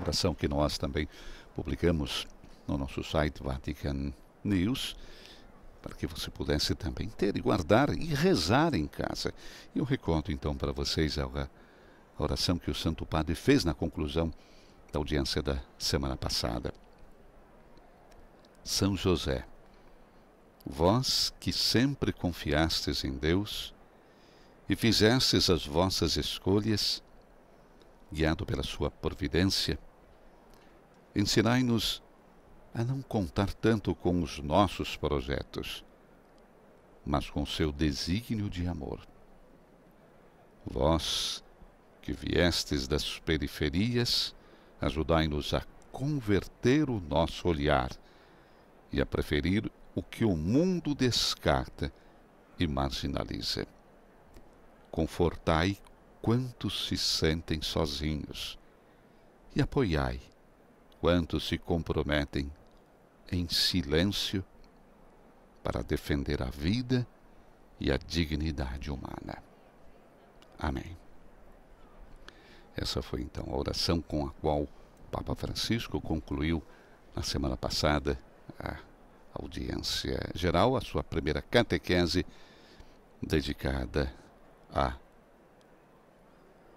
Oração que nós também publicamos no nosso site Vatican News, para que você pudesse também ter e guardar e rezar em casa. E eu recordo então para vocês a oração que o Santo Padre fez na conclusão da audiência da semana passada. São José, vós que sempre confiastes em Deus e fizestes as vossas escolhas, guiado pela sua providência, ensinai-nos a não contar tanto com os nossos projetos, mas com seu desígnio de amor. Vós, que viestes das periferias, ajudai-nos a converter o nosso olhar e a preferir o que o mundo descarta e marginaliza. Confortai quantos se sentem sozinhos e apoiai quantos se comprometem em silêncio para defender a vida e a dignidade humana. Amém. Essa foi então a oração com a qual Papa Francisco concluiu na semana passada a audiência geral, a sua primeira catequese dedicada a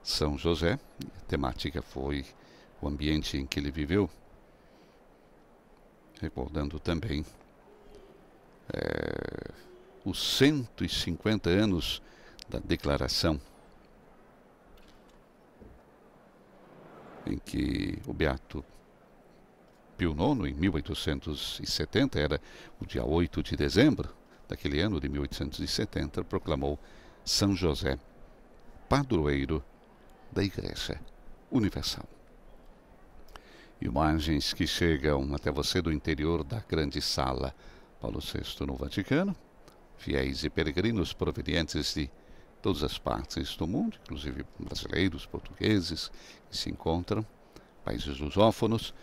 São José. A temática foi o ambiente em que ele viveu, recordando também é, os 150 anos da declaração em que o Beato Pio IX, em 1870, era o dia 8 de dezembro daquele ano de 1870, proclamou São José padroeiro da Igreja Universal. Imagens que chegam até você do interior da grande sala Paulo VI no Vaticano, fiéis e peregrinos provenientes de todas as partes do mundo, inclusive brasileiros, portugueses, que se encontram, países lusófonos,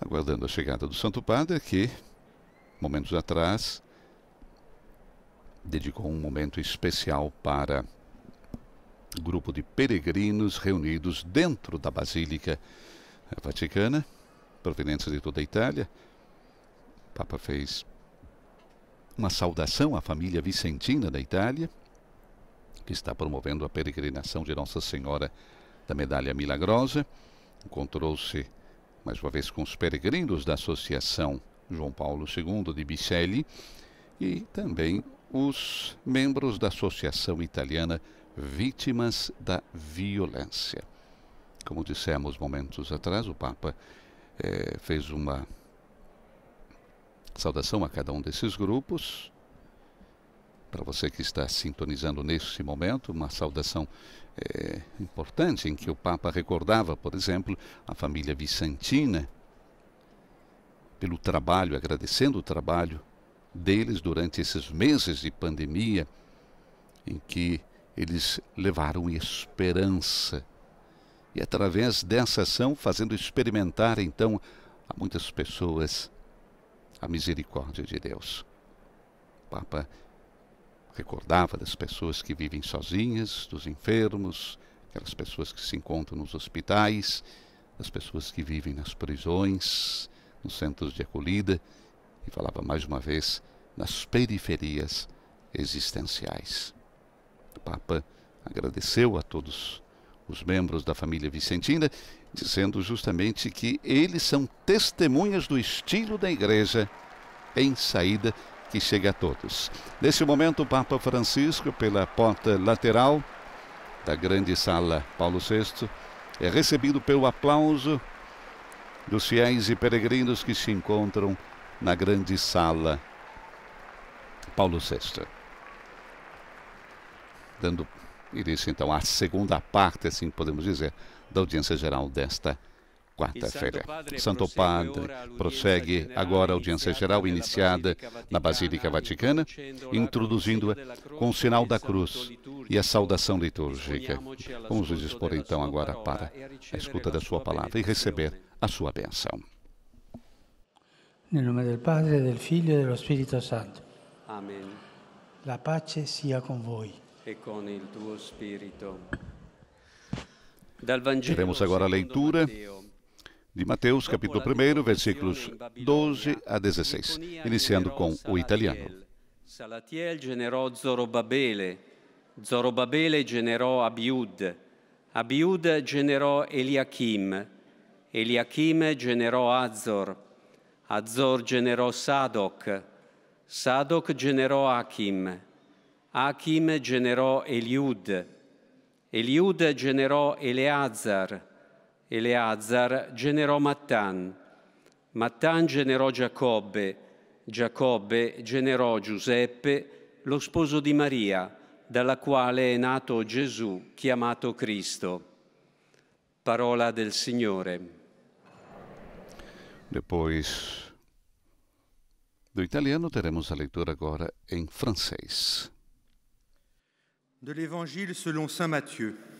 aguardando a chegada do Santo Padre, que, momentos atrás, dedicou um momento especial para o grupo de peregrinos reunidos dentro da Basílica Vaticana, provenientes de toda a Itália. O Papa fez uma saudação à família vicentina da Itália, que está promovendo a peregrinação de Nossa Senhora da Medalha Milagrosa. Encontrou-se mais uma vez com os peregrinos da Associação João Paulo II de Bicelli e também os membros da Associação Italiana Vítimas da Violência. Como dissemos momentos atrás, o Papa eh, fez uma saudação a cada um desses grupos. Para você que está sintonizando neste momento, uma saudação é, importante em que o Papa recordava, por exemplo, a família Vicentina pelo trabalho, agradecendo o trabalho deles durante esses meses de pandemia, em que eles levaram esperança. E através dessa ação, fazendo experimentar então a muitas pessoas a misericórdia de Deus. O Papa Recordava das pessoas que vivem sozinhas, dos enfermos, aquelas pessoas que se encontram nos hospitais, das pessoas que vivem nas prisões, nos centros de acolhida, e falava mais uma vez nas periferias existenciais. O Papa agradeceu a todos os membros da família vicentina, dizendo justamente que eles são testemunhas do estilo da igreja em saída que chegue a todos. Neste momento, o Papa Francisco, pela porta lateral da grande sala Paulo VI, é recebido pelo aplauso dos fiéis e peregrinos que se encontram na grande sala Paulo VI. Dando início então à segunda parte, assim podemos dizer, da audiência geral desta quarta-feira. Santo Padre prossegue agora a audiência geral iniciada na Basílica Vaticana, introduzindo-a com o sinal da cruz e a saudação litúrgica. Vamos nos expor então agora para a escuta da sua palavra e receber a sua benção. Nel nome del Padre, do Filho e do Espírito Santo. Amém. La pace sia con voi. E con il tuo spirito. Teremos agora a leitura de Mateus, capítulo 1, versículos 12 a 16, iniciando com o italiano. Salatiel generò Zorobabele, Zorobabele generò Abiud, Abiud generò Eliakim. Eliakim generò Azor, Azor generò Sadoc, Sadoc generò Achim, Achim generò Eliud, Eliud generò Eleazar, Eleazar generò Mattan, Mattan generò Giacobbe, Giacobbe generò Giuseppe, lo sposo di Maria, dalla quale è nato Gesù, chiamato Cristo. Parola del Signore. Depois do italiano teremos a leitura agora em francês. De l'Évangile selon Saint Matthieu.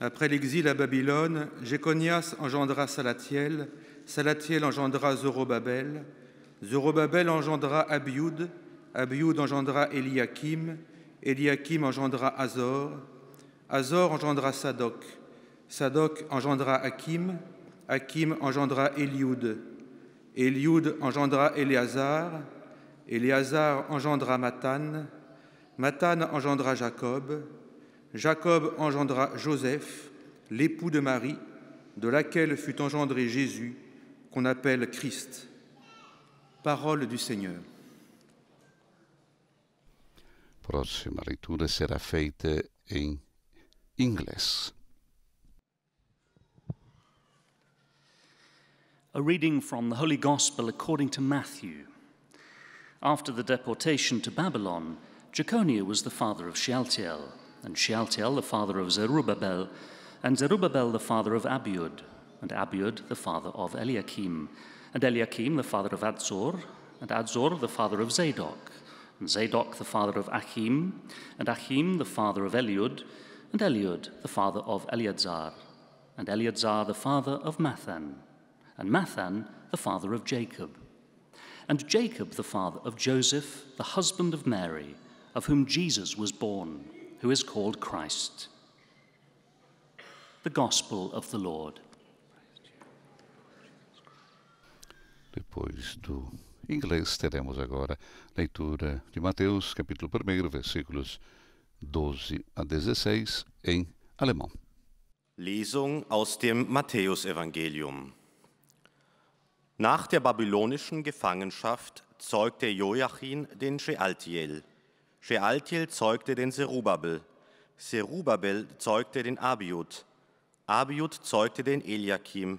Après l'exil à Babylone, Jéconias engendra Salatiel, Salatiel engendra Zorobabel, Zorobabel engendra Abiud, Abiud engendra Eliakim, Eliakim engendra Azor, Azor engendra Sadoc, Sadoc engendra Akim, Akim engendra Eliud, Eliud engendra Éléazar, Éléazar engendra Matan, Matan engendra Jacob, Jacob engendra Joseph, l'époux de Marie, de laquelle fut engendré Jésus, qu'on appelle Christ. Parole du Seigneur. Prossima lettura sera faite in inglese. A reading from the Holy Gospel according to Matthew. After the deportation to Babylon, Jaconia was the father of Shealtiel and Shealtiel the father of Zerubbabel, and Zerubbabel the father of Abiud, and Abiud the father of Eliakim, and Eliakim the father of Adzor, and Adzor the father of Zadok, and Zadok the father of Achim, and Achim the father of Eliud, and Eliud the father of Eleazar, and Eleazar the father of Mathan, and Mathan the father of Jacob, and Jacob the father of Joseph, the husband of Mary, of whom Jesus was born who is called Christ. The Gospel of the Lord. Depois do inglês, teremos agora leitura de Mateus, capítulo 1, versículos 12 a 16, em alemão. Lesung aus dem Matthäusevangelium. Nach der babylonischen Gefangenschaft zeugte Joachim den Shealtiel – Shealtiel zeugte den Serubabel, Serubabel zeugte den Abiud, Abiud zeugte den Eliakim,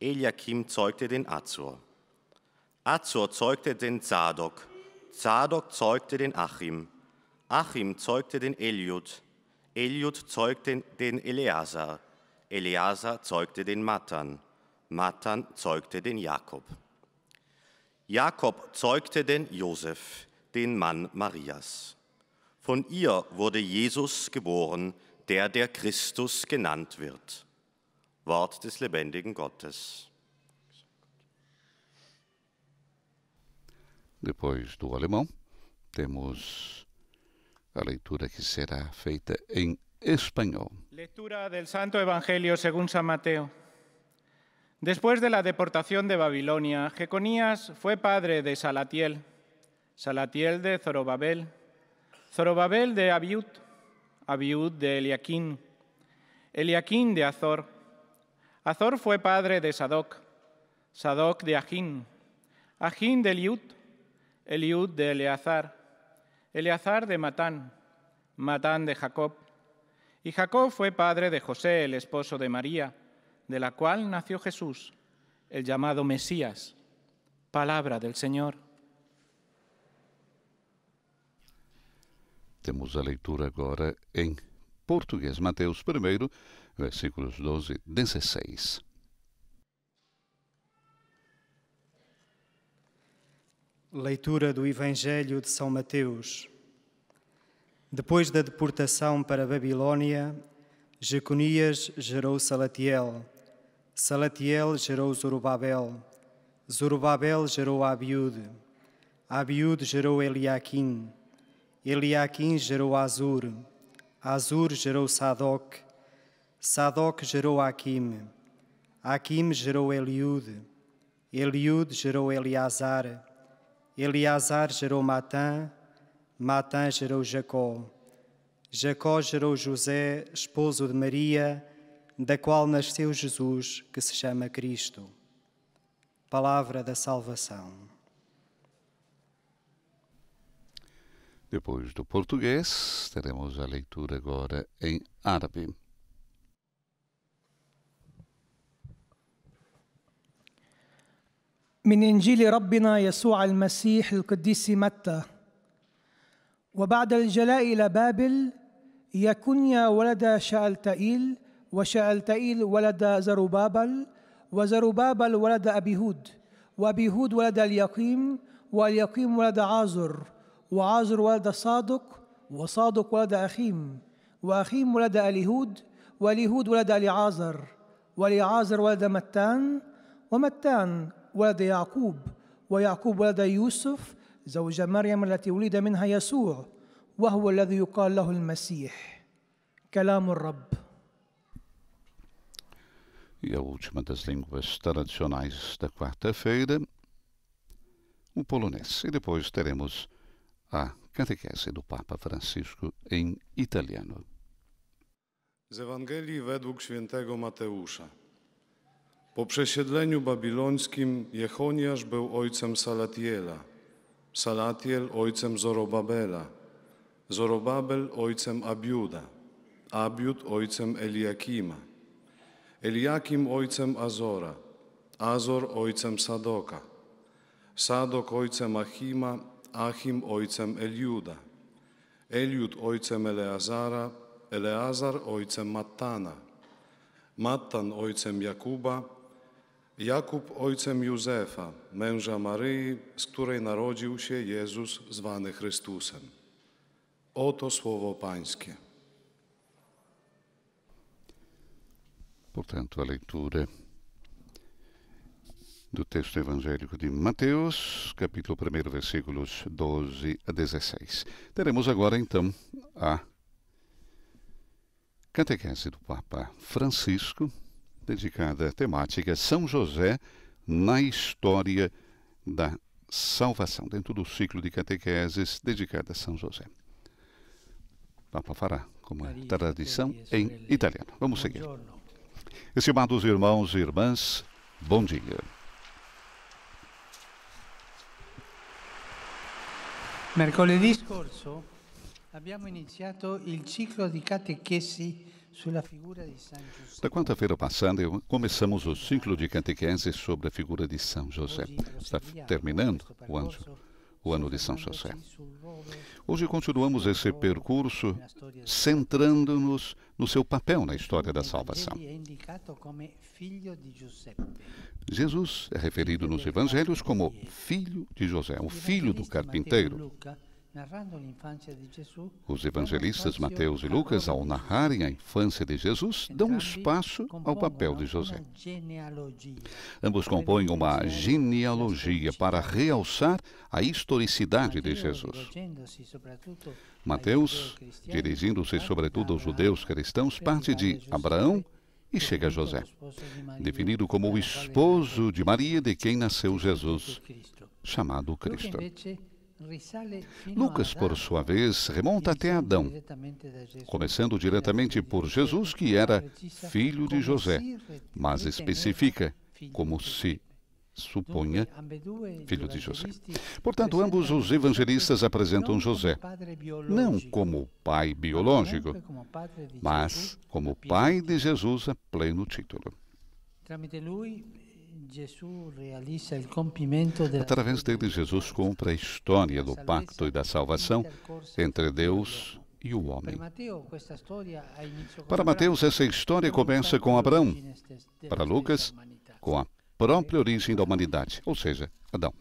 Eliakim zeugte den Azor. Azor zeugte den Zadok, Zadok zeugte den Achim, Achim zeugte den Eliud, Eliud zeugte den Eleazar, Eleazar zeugte den Matan, Matan zeugte den Jakob. Jakob zeugte den Josef, den Mann Marias. Von ihr wurde Jesus geboren, der der Christus genannt wird. Wort des lebendigen Gottes. Después do alemão, temos a leitura que será feita em español. Lectura del Santo Evangelio según San Mateo. Después de la deportación de Babilonia, Jeconías fue padre de Salatiel Salatiel de Zorobabel, Zorobabel de Abiud, Abiud de Eliaquín, Eliaquín de Azor. Azor fue padre de Sadoc, Sadoc de Ajín, Ajín de Eliud, Eliud de Eleazar, Eleazar de Matán, Matán de Jacob. Y Jacob fue padre de José, el esposo de María, de la cual nació Jesús, el llamado Mesías. Palabra del Señor. Temos a leitura agora em português, Mateus 1, versículos 12 e 16. Leitura do Evangelho de São Mateus. Depois da deportação para a Babilônia, Jeconias gerou Salatiel, Salatiel gerou Zorobabel, Zorobabel gerou Abiúde, Abiúde gerou Eliaquim, Eliaquim é gerou Azur, Azur gerou Sadoc, Sadoc gerou Akim, Akim gerou Eliude, Eliude gerou Eleazar, Eleazar gerou Matã, Matã gerou Jacó. Jacó gerou José, esposo de Maria, da qual nasceu Jesus, que se chama Cristo. Palavra da salvação. Depois do português, teremos a leitura agora em árabe. من انجيل ربنا يسوع المسيح القديس متى وبعد الجلاء الى بابل يكنيا ولد شألتئيل وشألتئيل ولد زروبابل وزروبابل ولد أبيهود وأبيهود ولد اليقيم واليقيم ولد عازر وعازر ولد صادق وصادق ولد أخيم وأخيم ولد أليهود وليهود ولد أليعازر وليعازر ولد متان ومتان ولد يعقوب ويعقوب ولد يوسف زوج مريم التي ولد منها يسوع وهو الذي يقال له المسيح كلام الرب E a última das línguas tradicionais da quarta-feira, o polonês. E depois teremos a catechese do Papa Francisco em italiano. Z Ewangelii według świętego Mateusza. Po przesiedleniu babilońskim Jechoniasz był ojcem Salatiela, Salatiel ojcem Zorobabela, Zorobabel ojcem Abiuda, Abiud ojcem Eliakima, Eliakim ojcem Azora, Azor ojcem Sadoka, Sadok ojcem Achima, Achim ojcem Eliuda, Eliud ojcem Eleazara, Eleazar ojcem Mattana, Mattan ojcem Jakuba, Jakub ojcem Józefa, męża Maryi, z której narodził się Jezus zwany Chrystusem. Oto słowo Pańskie. Portanto, a leitura do texto evangélico de Mateus, capítulo 1, versículos 12 a 16. Teremos agora, então, a catequese do Papa Francisco, dedicada à temática São José na história da salvação, dentro do ciclo de catequeses dedicada a São José. O Papa fará, como é tradição, em italiano. Vamos seguir. Estimados irmãos e irmãs, bom dia. Mercoledì scorso abbiamo iniziato il ciclo di catechesi sulla figura di San Da quarta-feira passada começamos o ciclo de catequese sobre a figura de São José. Está terminando o ano, o ano de São José. Hoje continuamos esse percurso centrando-nos no seu papel na história da salvação. Jesus é referido nos evangelhos como filho de José, o filho do carpinteiro. Os evangelistas Mateus e Lucas, ao narrarem a infância de Jesus, dão espaço ao papel de José. Ambos compõem uma genealogia para realçar a historicidade de Jesus. Mateus, dirigindo-se sobretudo aos judeus cristãos, parte de Abraão e chega a José, definido como o esposo de Maria de quem nasceu Jesus, chamado Cristo. Lucas, por sua vez, remonta até Adão, começando diretamente por Jesus, que era filho de José, mas especifica como se supunha filho de José. Portanto, ambos os evangelistas apresentam José, não como pai biológico, mas como pai de Jesus a pleno título. Através dele, Jesus cumpre a história do pacto e da salvação entre Deus e o homem. Para Mateus, essa história começa com Abraão. Para Lucas, com a própria origem da humanidade, ou seja, Adão.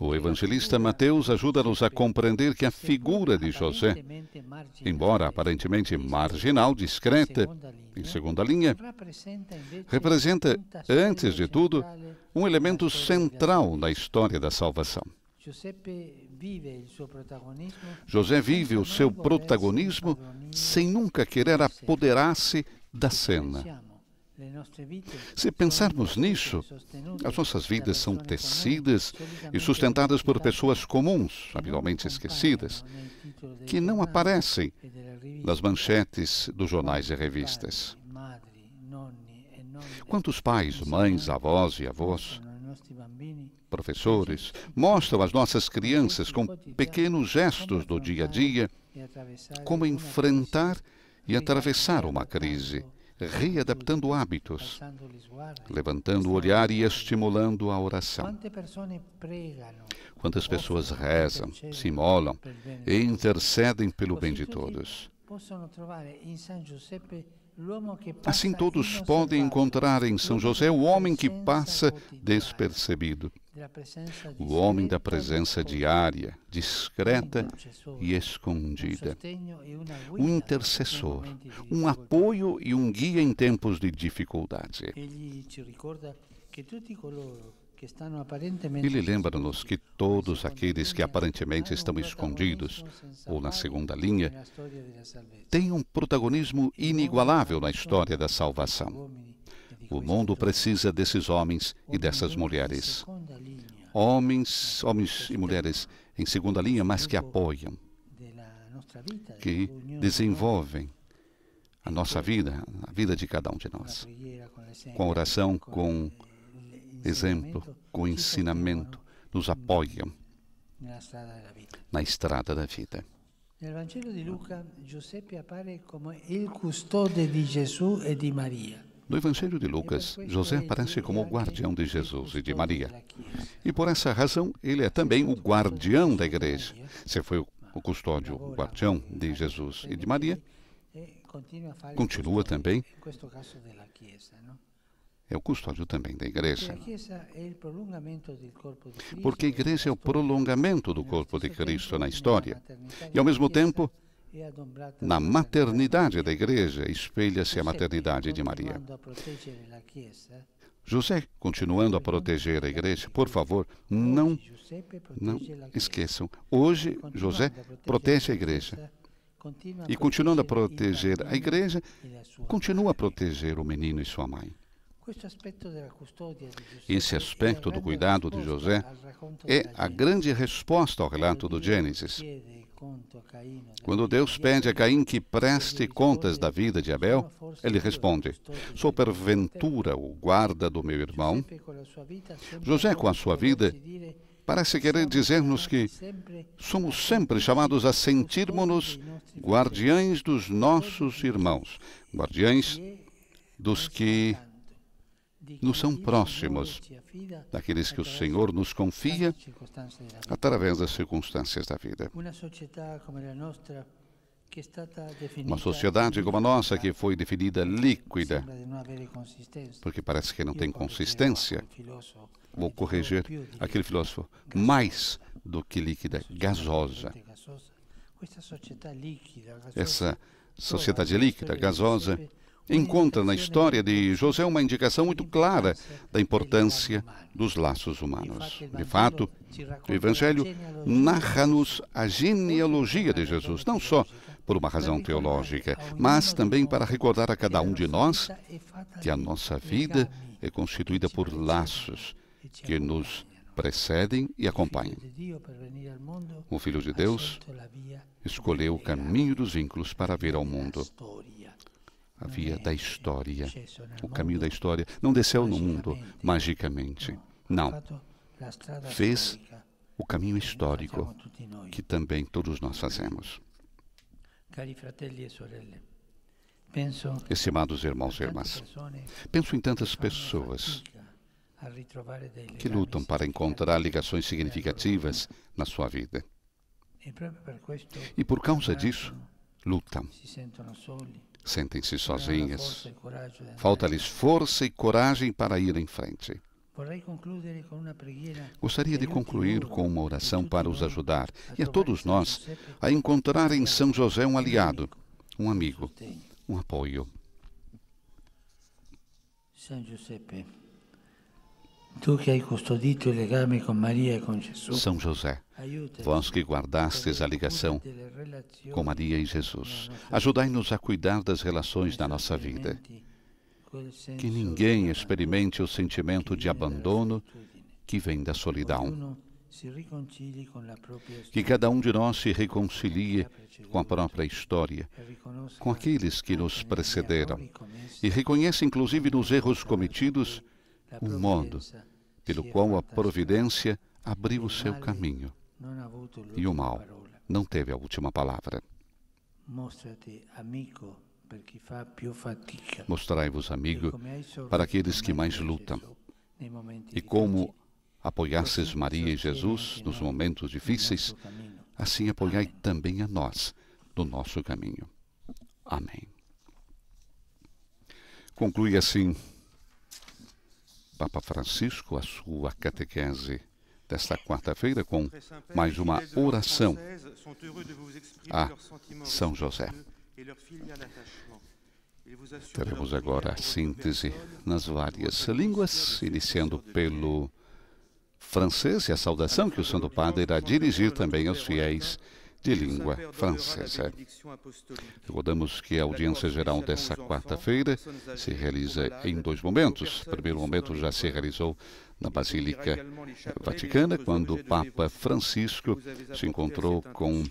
O evangelista Mateus ajuda-nos a compreender que a figura de José, embora aparentemente marginal, discreta, em segunda linha, representa, antes de tudo, um elemento central na história da salvação. José vive o seu protagonismo sem nunca querer apoderar-se da cena. Se pensarmos nisso, as nossas vidas são tecidas e sustentadas por pessoas comuns, habitualmente esquecidas, que não aparecem nas manchetes dos jornais e revistas. Quantos pais, mães, avós e avós, professores, mostram às nossas crianças, com pequenos gestos do dia a dia, como enfrentar e atravessar uma crise? readaptando hábitos, levantando o olhar e estimulando a oração. Quantas pessoas rezam, se imolam e intercedem pelo bem de todos. Assim, todos podem encontrar em São José o homem que passa despercebido, o homem da presença diária, discreta e escondida, um intercessor, um apoio e um guia em tempos de dificuldade. Ele lembra-nos que todos aqueles que aparentemente estão escondidos, ou na segunda linha, têm um protagonismo inigualável na história da salvação. O mundo precisa desses homens e dessas mulheres. Homens, homens e mulheres em segunda linha, mas que apoiam, que desenvolvem a nossa vida, a vida de cada um de nós. Com a oração, com exemplo, com ensinamento, nos apoiam na estrada da vida. No Evangelho de Lucas, Giuseppe aparece como o custode de Jesus e de Maria. No Evangelho de Lucas, José aparece como o guardião de Jesus e de Maria. E por essa razão, ele é também o guardião da igreja. Se foi o custódio, o guardião de Jesus e de Maria, continua também é o custódio também da igreja. Porque a igreja é o prolongamento do corpo de Cristo é na história. E, ao mesmo tempo, na maternidade da igreja espelha-se a maternidade de Maria. José, continuando a proteger a igreja, por favor, não, não esqueçam. Hoje, José protege a igreja. E continuando a proteger a igreja, continua a proteger o menino e sua mãe. Esse aspecto do cuidado de José é a grande resposta ao relato do Gênesis. Quando Deus pede a Caim que preste contas da vida de Abel, ele responde: Sou porventura o guarda do meu irmão. José, com a sua vida, parece querer dizer-nos que somos sempre chamados a sentirmos-nos guardiães dos nossos irmãos, guardiães dos que nos são próximos, daqueles que o Senhor nos confia através das circunstâncias da vida. Uma sociedade como a nossa, que tá foi definida líquida, porque parece que não tem consistência, vou corrigir aquele filósofo, mais do que líquida, gasosa. Essa sociedade líquida, gasosa, encontra na história de José uma indicação muito clara da importância dos laços humanos. De fato, o Evangelho narra-nos a genealogia de Jesus, não só por uma razão teológica, mas também para recordar a cada um de nós que a nossa vida é constituída por laços que nos precedem e acompanham. O Filho de Deus escolheu o caminho dos vínculos para vir ao mundo a via é? da história, o caminho da história. Não desceu no mundo magicamente. Não. Fez o caminho histórico que também todos nós fazemos. Estimados irmãos e irmãs, penso em tantas pessoas que lutam para encontrar ligações significativas na sua vida. E por causa disso, lutam. Sentem-se sozinhas. É. Falta-lhes força e coragem para ir em frente. Gostaria de concluir com uma oração para os ajudar e a todos nós a encontrar em São José um é aliado, um amigo, um apoio. São Giuseppe. São José, vós que guardastes a ligação com Maria e Jesus, ajudai-nos a cuidar das relações da nossa vida. Que ninguém experimente o sentimento de abandono que vem da solidão. Que cada um de nós se reconcilie com a própria história, com aqueles que nos precederam, e reconheça inclusive nos erros cometidos o modo pelo qual a providência abriu o seu caminho e o mal não teve a última palavra. Mostrai-vos amigo para aqueles que mais lutam. E como apoiasses Maria e Jesus nos momentos difíceis, assim apoiai também a nós no nosso caminho. Amém. Conclui assim Papa Francisco a sua catequese desta quarta-feira com mais uma oração a São José. Teremos agora a síntese nas várias línguas, iniciando pelo francês e a saudação que o Santo Padre irá dirigir também aos fiéis de língua francesa. Recordamos que a audiência geral dessa quarta-feira se realiza em dois momentos. O primeiro momento já se realizou na Basílica Vaticana, quando o Papa Francisco se encontrou com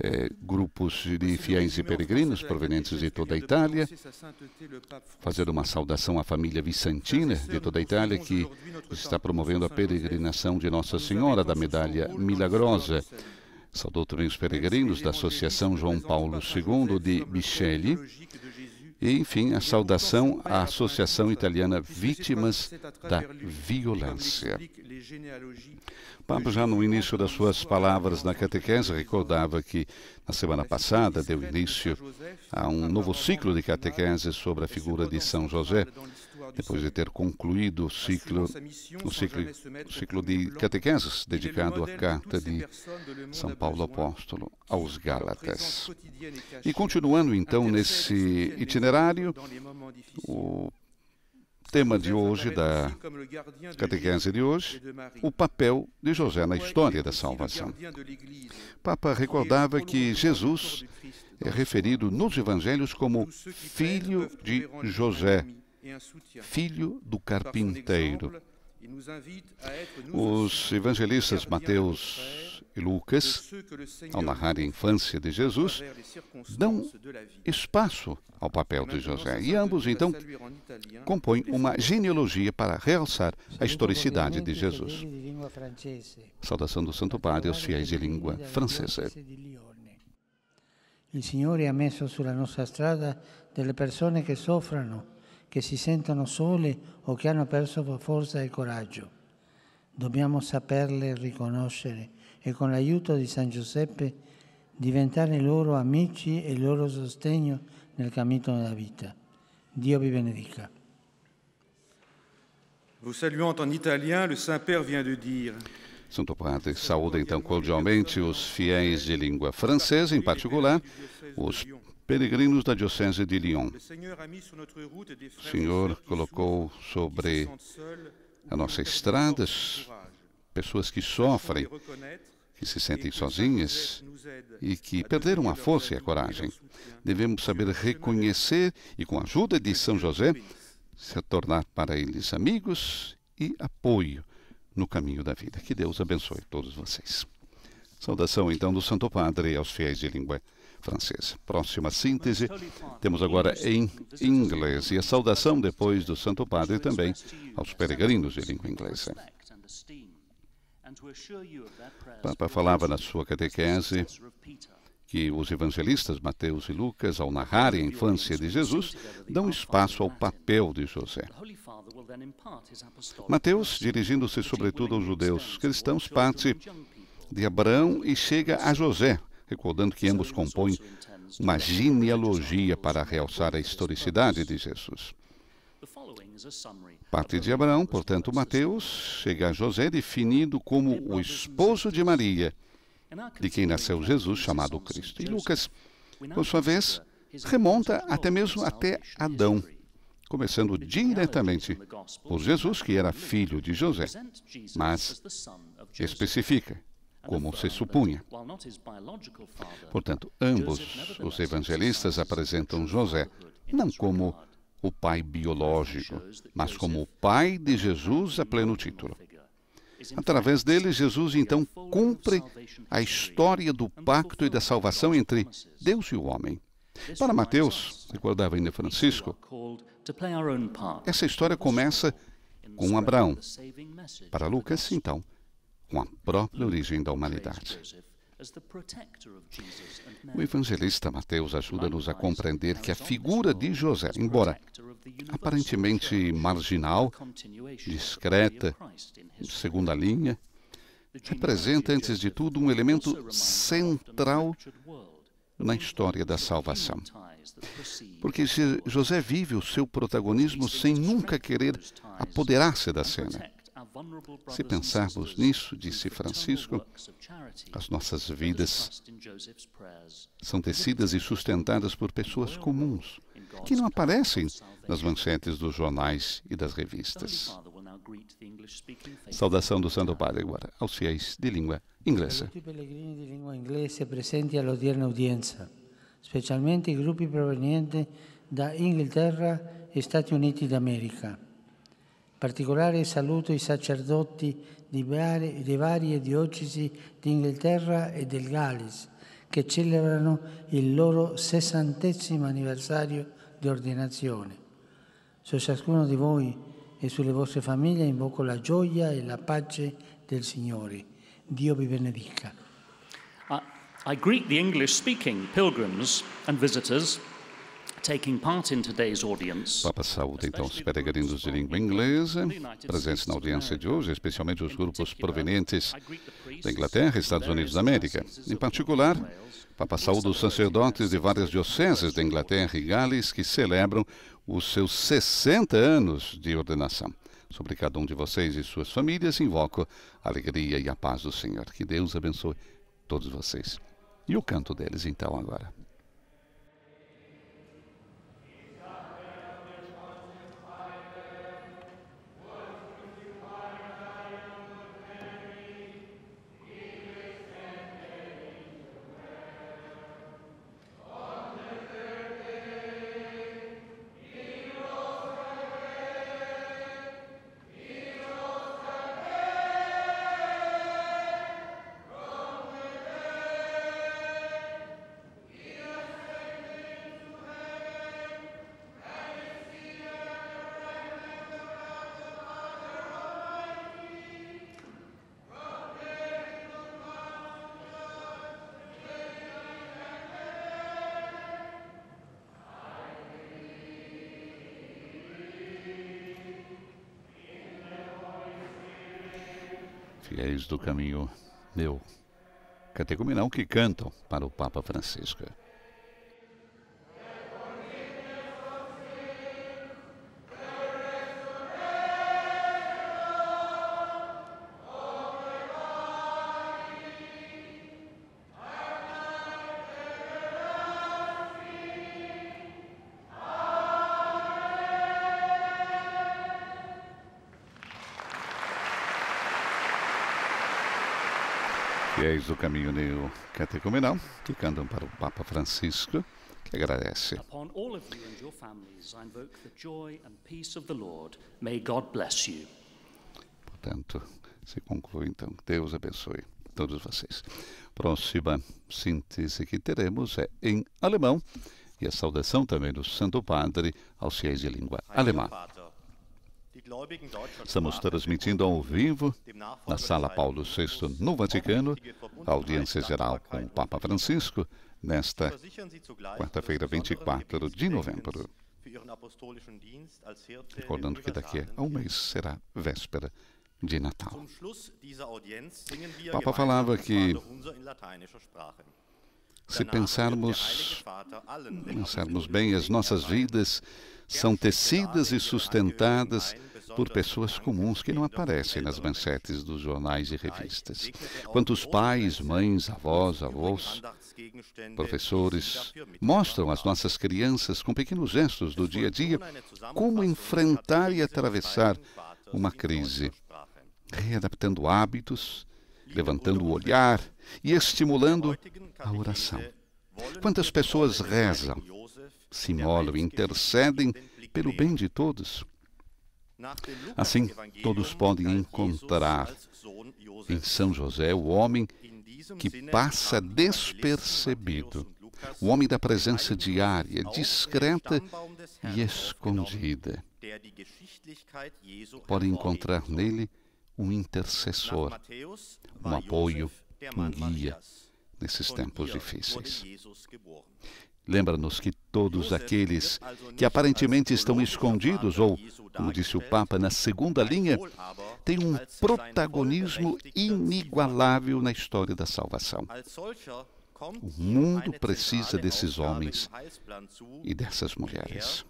é, grupos de fiéis e peregrinos provenientes de toda a Itália, fazendo uma saudação à família vicentina de toda a Itália, que está promovendo a peregrinação de Nossa Senhora da Medalha Milagrosa. Saudou também os peregrinos da Associação João Paulo II de Michele. E, enfim, a é saudação à Associação Italiana Vítimas da Violência. O Papa, já no início das suas palavras na catequese, recordava que, na semana passada, deu início a um novo ciclo de catequese sobre a figura de São José, depois de ter concluído o assim, ciclo, o ciclo, o ciclo de catequeses dedicado à é carta de São Paulo Apóstolo aos é Gálatas. E continuando então nesse itinerário, o tema de hoje, da catequese de hoje, o papel de José na história da salvação. O Papa recordava que Jesus é referido nos evangelhos como filho de José, filho do carpinteiro. Os evangelistas Mateus e Lucas, ao narrar a infância de Jesus, dão espaço ao papel de José. E ambos, então, compõem uma genealogia para realçar a historicidade de Jesus. Saudação do Santo Padre aos fiéis de língua francesa. O Senhor ha messo sulla estrada, strada delle persone che soffrono che si sentono soli o che hanno perso forza e coraggio. Dobbiamo saperle riconoscere e con l'aiuto di San Giuseppe diventare loro amici e loro sostegno nel cammino della vita. Dio vi benedica. Vous saluant en italien, le Saint-Père vient de dire. Santo Padre saluta então cordialmente os fiéis de língua francesa, em particular, os peregrinos da Diocese de Lyon. O Senhor colocou sobre a nossa estrada pessoas que sofrem, que se sentem sozinhas e que perderam a força e a coragem. Devemos saber reconhecer e, com a ajuda de São José, se tornar para eles amigos e apoio no caminho da vida. Que Deus abençoe todos vocês. Saudação então do Santo Padre aos fiéis de língua francês. Próxima síntese, temos agora em inglês e a saudação depois do Santo Padre também aos peregrinos de língua inglesa. O Papa falava na sua catequese que os evangelistas Mateus e Lucas, ao narrarem a infância de Jesus, dão espaço ao papel de José. Mateus, dirigindo-se sobretudo aos judeus cristãos, parte de Abraão e chega a José, recordando que ambos compõem uma genealogia para realçar a historicidade de Jesus. Parte de Abraão, portanto, Mateus chega a José definido como o esposo de Maria, de quem nasceu Jesus, chamado Cristo. E Lucas, por sua vez, remonta até mesmo até Adão, começando diretamente por Jesus, que era filho de José, mas especifica como se supunha. Portanto, ambos os evangelistas apresentam José não como o pai biológico, mas como o pai de Jesus a pleno título. Através dele, Jesus então cumpre a história do pacto e da salvação entre Deus e o homem. Para Mateus, recordava ainda Francisco, essa história começa com Abraão. Para Lucas, então, com a própria origem da humanidade. O evangelista Mateus ajuda-nos a compreender que a figura de José, embora aparentemente marginal, discreta, segunda linha, representa, antes de tudo, um elemento central na história da salvação. Porque José vive o seu protagonismo sem nunca querer apoderar-se da cena. Se pensarmos nisso, disse Francisco, as nossas vidas são tecidas e sustentadas por pessoas comuns, que não aparecem nas manchetes dos jornais e das revistas. Saudação do Santo Padre agora aos fiéis de língua inglesa. da e Particolare saluto i sacerdoti di varie diocesi d'Inghilterra e del Galles, che celebrano il loro sessantesimo anniversario di ordinazione. Su ciascuno di voi e sulle vostre famiglie invoco la gioia e la pace del Signore. Dio vi benedica. Ah, I greet the English speaking pilgrims and visitors audience. Papa saúde então os peregrinos de língua inglesa presentes na audiência de hoje, especialmente os grupos provenientes da Inglaterra e Estados Unidos da América. Em particular, Papa saúde os sacerdotes de várias dioceses da Inglaterra e Gales que celebram os seus 60 anos de ordenação. Sobre cada um de vocês e suas famílias, invoco a alegria e a paz do Senhor. Que Deus abençoe todos vocês. E o canto deles, então, agora. fiéis do caminho meu. Catecumenal que cantam para o Papa Francisco. do Caminho Neocatecumenal, que cantam para o Papa Francisco, que agradece. Upon all of you and your families, I invoke the joy and peace of the Lord. May God bless you. Portanto, se conclui então. Deus abençoe todos vocês. Próxima síntese que teremos é em alemão e a saudação também do Santo Padre aos fiéis de língua alemã. Estamos transmitindo ao vivo na Sala Paulo VI, no Vaticano, audiência geral com o Papa Francisco nesta quarta-feira, 24 de novembro. Recordando que daqui a um mês será véspera de Natal. O Papa falava que se er pensarmos, pensarmos bem, as nossas vidas são tecidas e sustentadas por pessoas comuns que não aparecem nas manchetes dos jornais e revistas. Er Quantos pais, mães, avós, avós, professores mostram às nossas crianças, com pequenos gestos do dia a dia, como enfrentar e atravessar uma crise, readaptando hábitos, levantando o olhar e estimulando a oração. Quantas pessoas rezam, se molham, intercedem pelo bem de todos? Assim, todos podem encontrar em São José o homem que passa despercebido, o homem da presença diária, discreta e escondida. Podem encontrar nele um intercessor, um apoio, um guia nesses tempos difíceis. Lembra-nos que todos aqueles que aparentemente estão escondidos, ou, como disse o Papa, na segunda linha, têm um protagonismo inigualável na história da salvação. O mundo precisa desses homens e dessas er mulheres.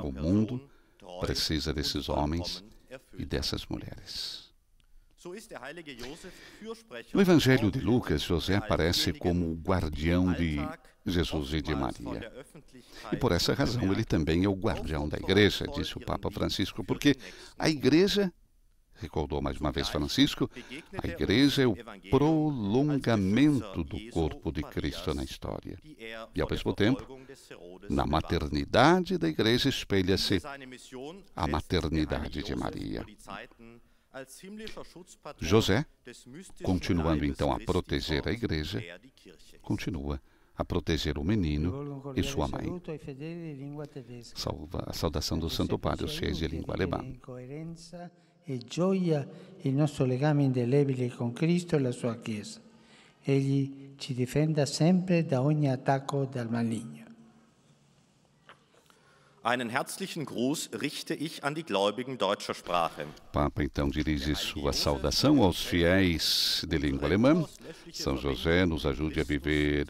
O mundo precisa desses homens e dessas mulheres. No Evangelho de Lucas, José aparece como o guardião de Jesus e de Maria. E por essa razão ele também é o guardião da igreja, disse o Papa Francisco, porque a igreja, recordou mais uma vez Francisco, a igreja é o prolongamento do corpo de Cristo na história. Er e ao mesmo tempo, na maternidade da igreja espelha-se a maternidade de Maria. José, continuando então a proteger a igreja, er continua a proteger o menino e sua mãe. Salva a saudação do Santo Padre aos fiéis de língua alemã. E gioia o nosso legame indelebile com Cristo e a sua Chiesa. Ele ci defenda sempre da ogni attacco do maligno. Einen herzlichen Gruß richte ich an die Gläubigen deutscher Sprache. Papa então dirige sua saudação aos fiéis de língua alemã. São José nos ajude a viver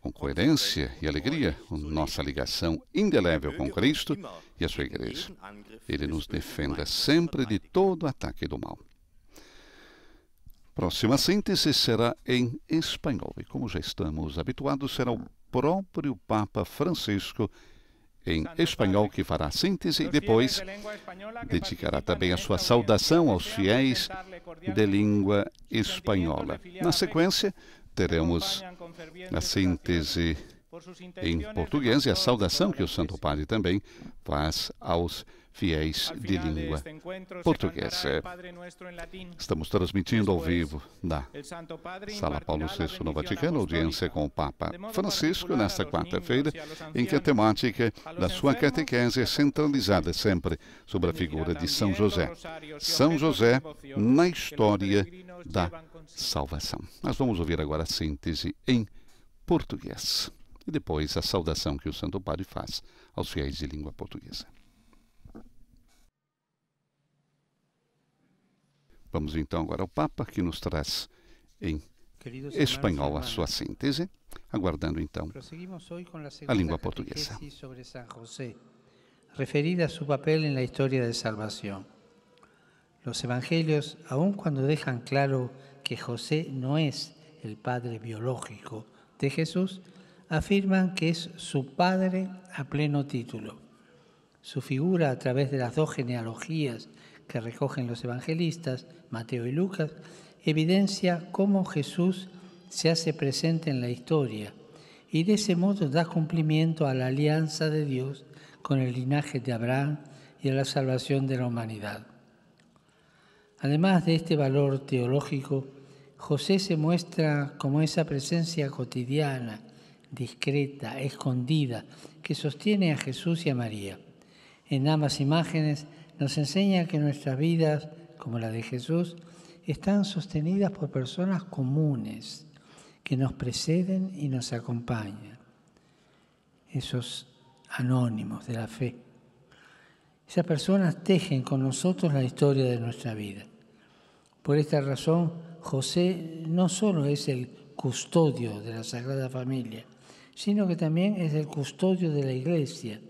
com coerência e alegria nossa ligação indelével com Cristo e a sua igreja. Ele nos defenda sempre de todo ataque do mal. Próxima síntese será em espanhol e como já estamos habituados será o próprio Papa Francisco em espanhol que fará síntese e depois dedicará também a sua saudação aos fiéis de língua espanhola. Na sequência, teremos a síntese em português e a saudação que o Santo Padre também faz aos fiéis fiéis de língua portuguesa. É. Estamos transmitindo ao vivo na Sala Paulo VI no Vaticano, audiência com o Papa Francisco nesta quarta-feira, em que a temática da sua catequese é centralizada sempre sobre a figura de São José. São José na história da salvação. Nós vamos ouvir agora a síntese em português e depois a saudação que o Santo Padre faz aos fiéis de língua portuguesa. Vamos entonces ahora al Papa, que nos trae en español a su síntese, aguardando entonces la lengua portuguesa. Sobre referida a su papel en la historia de salvación. Los evangelios, aun cuando dejan claro que José no es el padre biológico de Jesús, afirman que es su padre a pleno título. Su figura a través de las dos genealogías que recogen los evangelistas, Mateo y Lucas, evidencia cómo Jesús se hace presente en la historia y de ese modo da cumplimiento a la alianza de Dios con el linaje de Abraham y a la salvación de la humanidad. Además de este valor teológico, José se muestra como esa presencia cotidiana, discreta, escondida, que sostiene a Jesús y a María. En ambas imágenes nos enseña que nuestras vidas, como la de Jesús, están sostenidas por personas comunes que nos preceden y nos acompañan. Esos anónimos de la fe. Esas personas tejen con nosotros la historia de nuestra vida. Por esta razón, José no solo es el custodio de la Sagrada Familia, sino que también es el custodio de la Iglesia,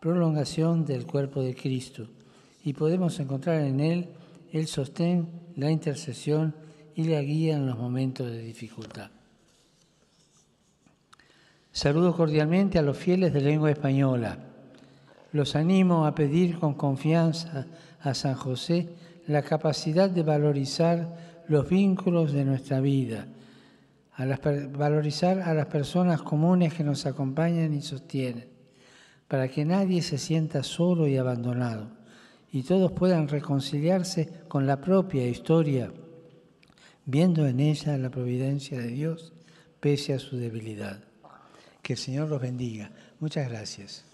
prolongación del cuerpo de Cristo y podemos encontrar en Él el sostén, la intercesión y la guía en los momentos de dificultad. Saludo cordialmente a los fieles de lengua española. Los animo a pedir con confianza a San José la capacidad de valorizar los vínculos de nuestra vida, a valorizar a las personas comunes que nos acompañan y sostienen, para que nadie se sienta solo y abandonado y todos puedan reconciliarse con la propia historia, viendo en ella la providencia de Dios pese a su debilidad. Que el Señor los bendiga. Muchas gracias.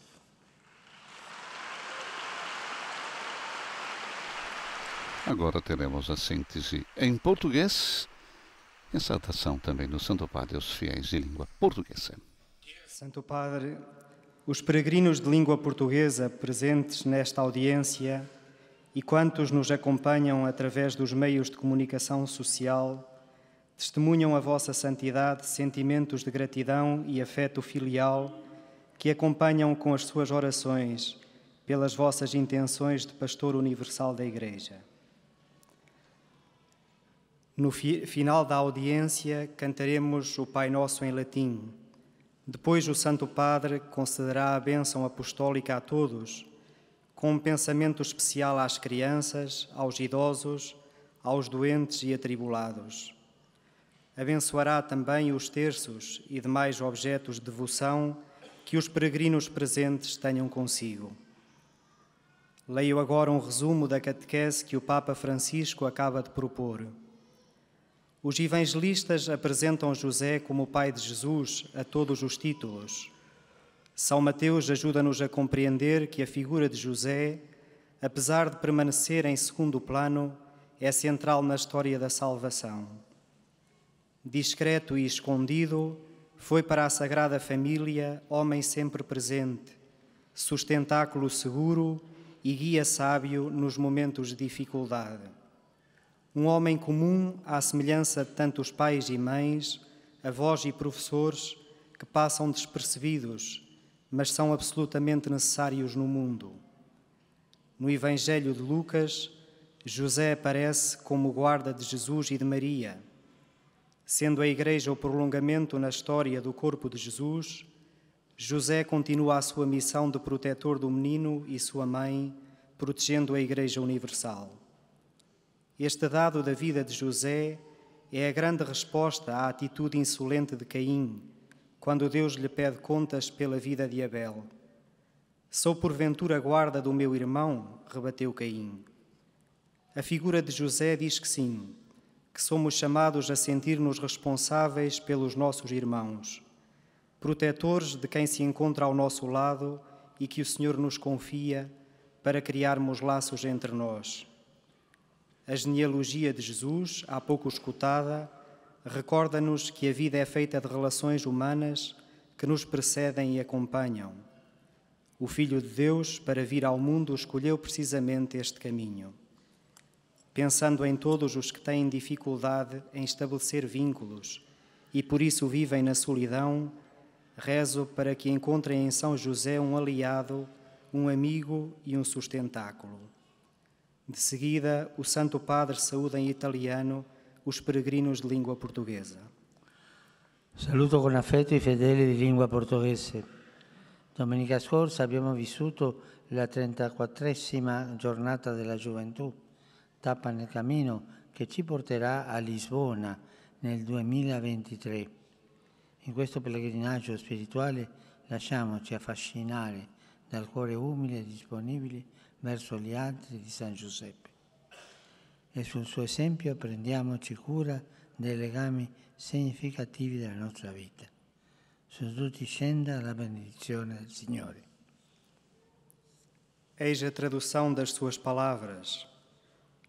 Ahora tenemos la síntese en em portugués. e a saudação também Santo Padre los fiéis de língua portuguesa. Santo Padre, os peregrinos de língua portuguesa presentes nesta audiência e quantos nos acompanham através dos meios de comunicação social, testemunham a vossa santidade sentimentos de gratidão e afeto filial que acompanham com as suas orações pelas vossas intenções de pastor universal da Igreja. No fi final da audiência, cantaremos o Pai Nosso em latim. Depois, o Santo Padre concederá a bênção apostólica a todos, com um pensamento especial às crianças, aos idosos, aos doentes e atribulados. Abençoará também os terços e demais objetos de devoção que os peregrinos presentes tenham consigo. Leio agora um resumo da catequese que o Papa Francisco acaba de propor. Os evangelistas apresentam José como pai de Jesus a todos os títulos. São Mateus ajuda-nos a compreender que a figura de José, apesar de permanecer em segundo plano, é central na história da salvação. Discreto e escondido, foi para a Sagrada Família homem sempre presente, sustentáculo seguro e guia sábio nos momentos de dificuldade um homem comum à semelhança de tantos pais e mães, avós e professores que passam despercebidos, mas são absolutamente necessários no mundo. No Evangelho de Lucas, José aparece como guarda de Jesus e de Maria. Sendo a Igreja o prolongamento na história do corpo de Jesus, José continua a sua missão de protetor do menino e sua mãe, protegendo a Igreja Universal. Este dado da vida de José é a grande resposta à atitude insolente de Caim, quando Deus lhe pede contas pela vida de Abel. Sou porventura guarda do meu irmão? rebateu Caim. A figura de José diz que sim, que somos chamados a sentir-nos responsáveis pelos nossos irmãos, protetores de quem se encontra ao nosso lado e que o Senhor nos confia para criarmos laços entre nós. A genealogia de Jesus, há pouco escutada, recorda-nos que a vida é feita de relações humanas que nos precedem e acompanham. O Filho de Deus, para vir ao mundo, escolheu precisamente este caminho. Pensando em todos os que têm dificuldade em estabelecer vínculos e por isso vivem na solidão, rezo para que encontrem em São José um aliado, um amigo e um sustentáculo. De seguida, o Santo Padre saúda em italiano os peregrinos de língua portuguesa. Saluto con affetto i fedeli di lingua portoghese. Domenica scorsa abbiamo vissuto la 34esima giornata della gioventù, tappa nel cammino che ci porterà a Lisbona nel 2023. In questo pellegrinaggio spirituale lasciamoci affascinare dal cuore umile e disponibile verso gli altri di San Giuseppe. E sul suo esempio prendiamoci cura dei legami significativi della nostra vita. Su tutti scenda la benedizione del Signore. Eis a tradução das suas palavras.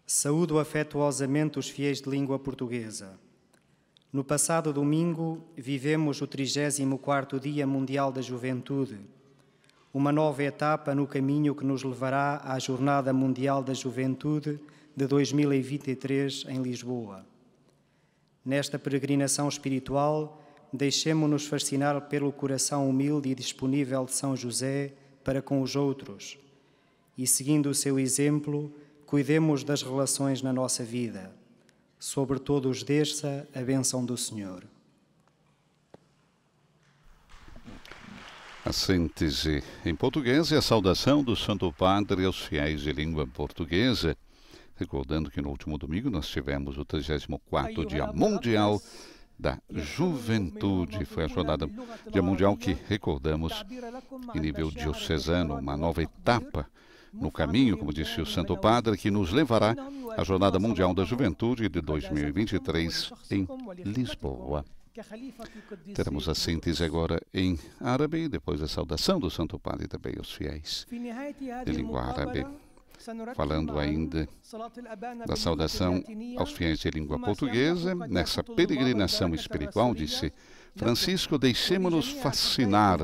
Saúdo afetuosamente os fiéis de língua portuguesa. No passado domingo, vivemos o 34º Dia Mundial da Juventude uma nova etapa no caminho que nos levará à Jornada Mundial da Juventude de 2023 em Lisboa. Nesta peregrinação espiritual, deixemo-nos fascinar pelo coração humilde e disponível de São José para com os outros e, seguindo o seu exemplo, cuidemos das relações na nossa vida. Sobre todos desça a bênção do Senhor. A síntese em português e a saudação do Santo Padre aos fiéis de língua portuguesa. Recordando que no último domingo nós tivemos o 34 Dia Mundial da Juventude. Foi a jornada Dia Mundial que recordamos em nível diocesano, uma nova etapa no caminho, como disse o Santo Padre, que nos levará à Jornada Mundial da Juventude de 2023 em Lisboa. Teremos a síntese agora em árabe e depois a saudação do Santo Padre também aos fiéis de língua árabe. Falando ainda da saudação aos fiéis de língua portuguesa, nessa peregrinação espiritual, disse Francisco, deixemos-nos fascinar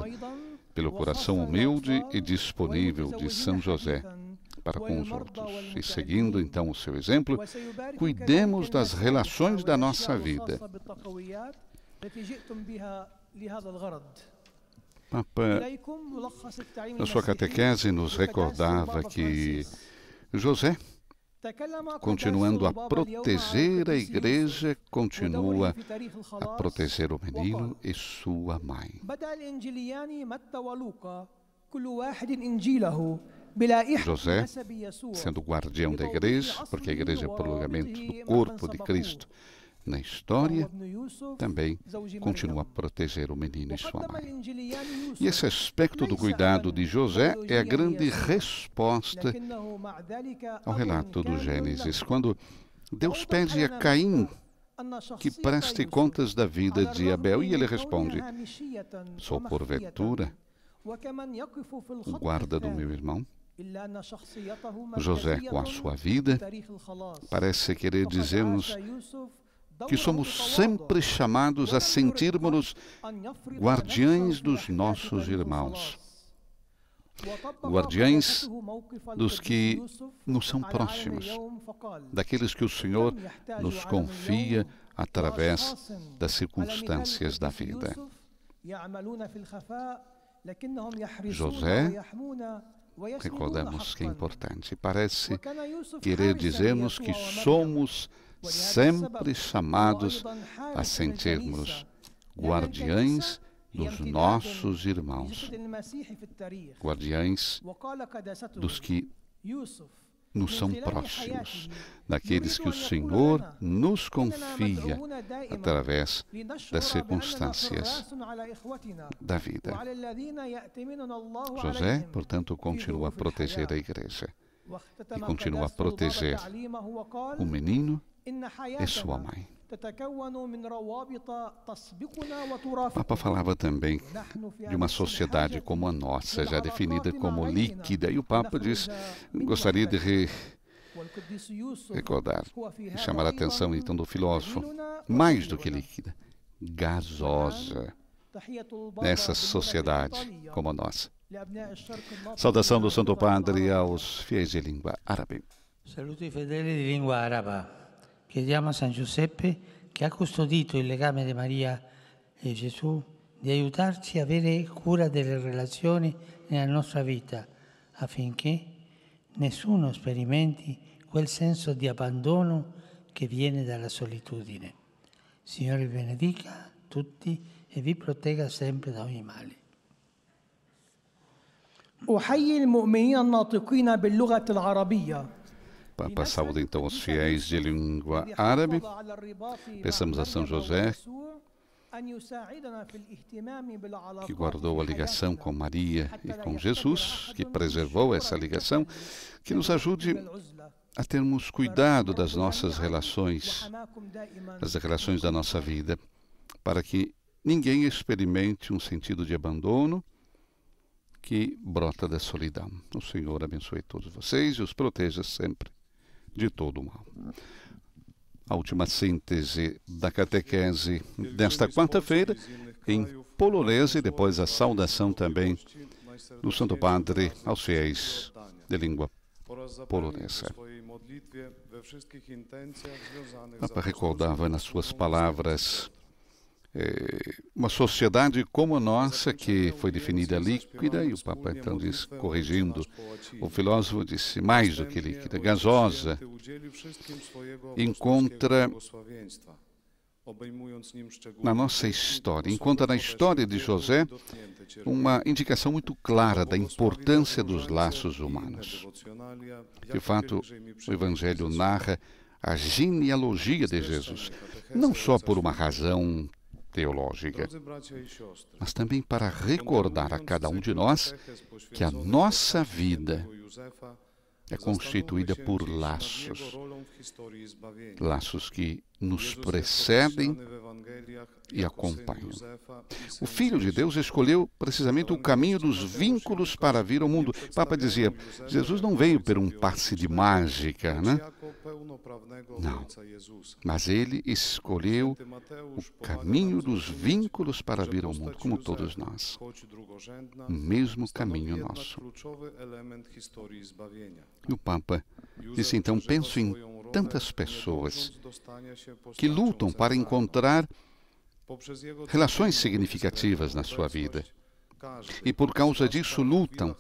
pelo coração humilde e disponível de São José para com os outros. E seguindo então o seu exemplo, cuidemos das relações da nossa vida Papa, na sua catequese, nos recordava que José, continuando a proteger a igreja, continua a proteger o menino e sua mãe. José, sendo guardião da igreja, porque a igreja é o prolongamento do corpo de Cristo, na história, também continua a proteger o menino e sua mãe. E esse aspecto do cuidado de José é a grande resposta ao relato do Gênesis, quando Deus pede a Caim que preste contas da vida de Abel e ele responde: Sou porventura o guarda do meu irmão? José, com a sua vida, parece querer dizer-nos que somos sempre chamados a sentirmos-nos guardiães dos nossos irmãos, guardiães dos que nos são próximos, daqueles que o Senhor é nos confia através das é circunstâncias da vida. José recordamos que é importante. Parece querer dizer-nos que somos sempre chamados a sentirmos guardiães dos nossos irmãos, guardiães dos que nos são próximos, daqueles que o Senhor nos confia através das circunstâncias da vida. José, portanto, continua a proteger a igreja e continua a proteger o menino é sua mãe. O Papa falava também de uma sociedade como a nossa, já definida como líquida, e o Papa diz: gostaria de re recordar, chamar a atenção então do filósofo, mais do que líquida, gasosa, nessa sociedade como a nossa. Saudação do Santo Padre aos fiéis de língua árabe. Saluto fedeli de língua árabe. Chiediamo a San Giuseppe, che ha custodito il legame di Maria e Gesù, di aiutarci a avere cura delle relazioni nella nostra vita, affinché nessuno sperimenti quel senso di abbandono che viene dalla solitudine. Signore benedica tutti e vi protegga sempre da ogni male. أحيي المؤمنين الناطقين باللغة العربية Papa saúda então aos fiéis de língua árabe. Pensamos a São José, que guardou a ligação com Maria e com Jesus, que preservou essa ligação, que nos ajude a termos cuidado das nossas relações, das relações da nossa vida, para que ninguém experimente um sentido de abandono que brota da solidão. O Senhor abençoe todos vocês e os proteja sempre de todo o mal. A última síntese da catequese desta quarta-feira, em polonês, e depois a saudação também do Santo Padre aos fiéis de língua polonesa. Papa recordava nas suas palavras é, uma sociedade como a nossa, que foi definida líquida, e o Papa então diz, corrigindo, o filósofo disse mais do que líquida, gasosa, encontra na nossa história, encontra na história de José uma indicação muito clara da importância dos laços humanos. De fato, o Evangelho narra a genealogia de Jesus, não só por uma razão teológica, mas também para recordar a cada um de nós que a nossa vida é constituída por laços, laços que nos é precedem e acompanham. O Filho de Deus escolheu precisamente o então, caminho dos vínculos para vir ao mundo. O Papa dizia: Jesus não veio por um passe de mágica, né? Não. Mas ele escolheu o caminho dos vínculos para vir ao mundo, como todos nós. O mesmo caminho nosso. E o Papa disse então: penso em tantas pessoas que lutam para encontrar relações significativas na sua vida. E por causa disso lutam,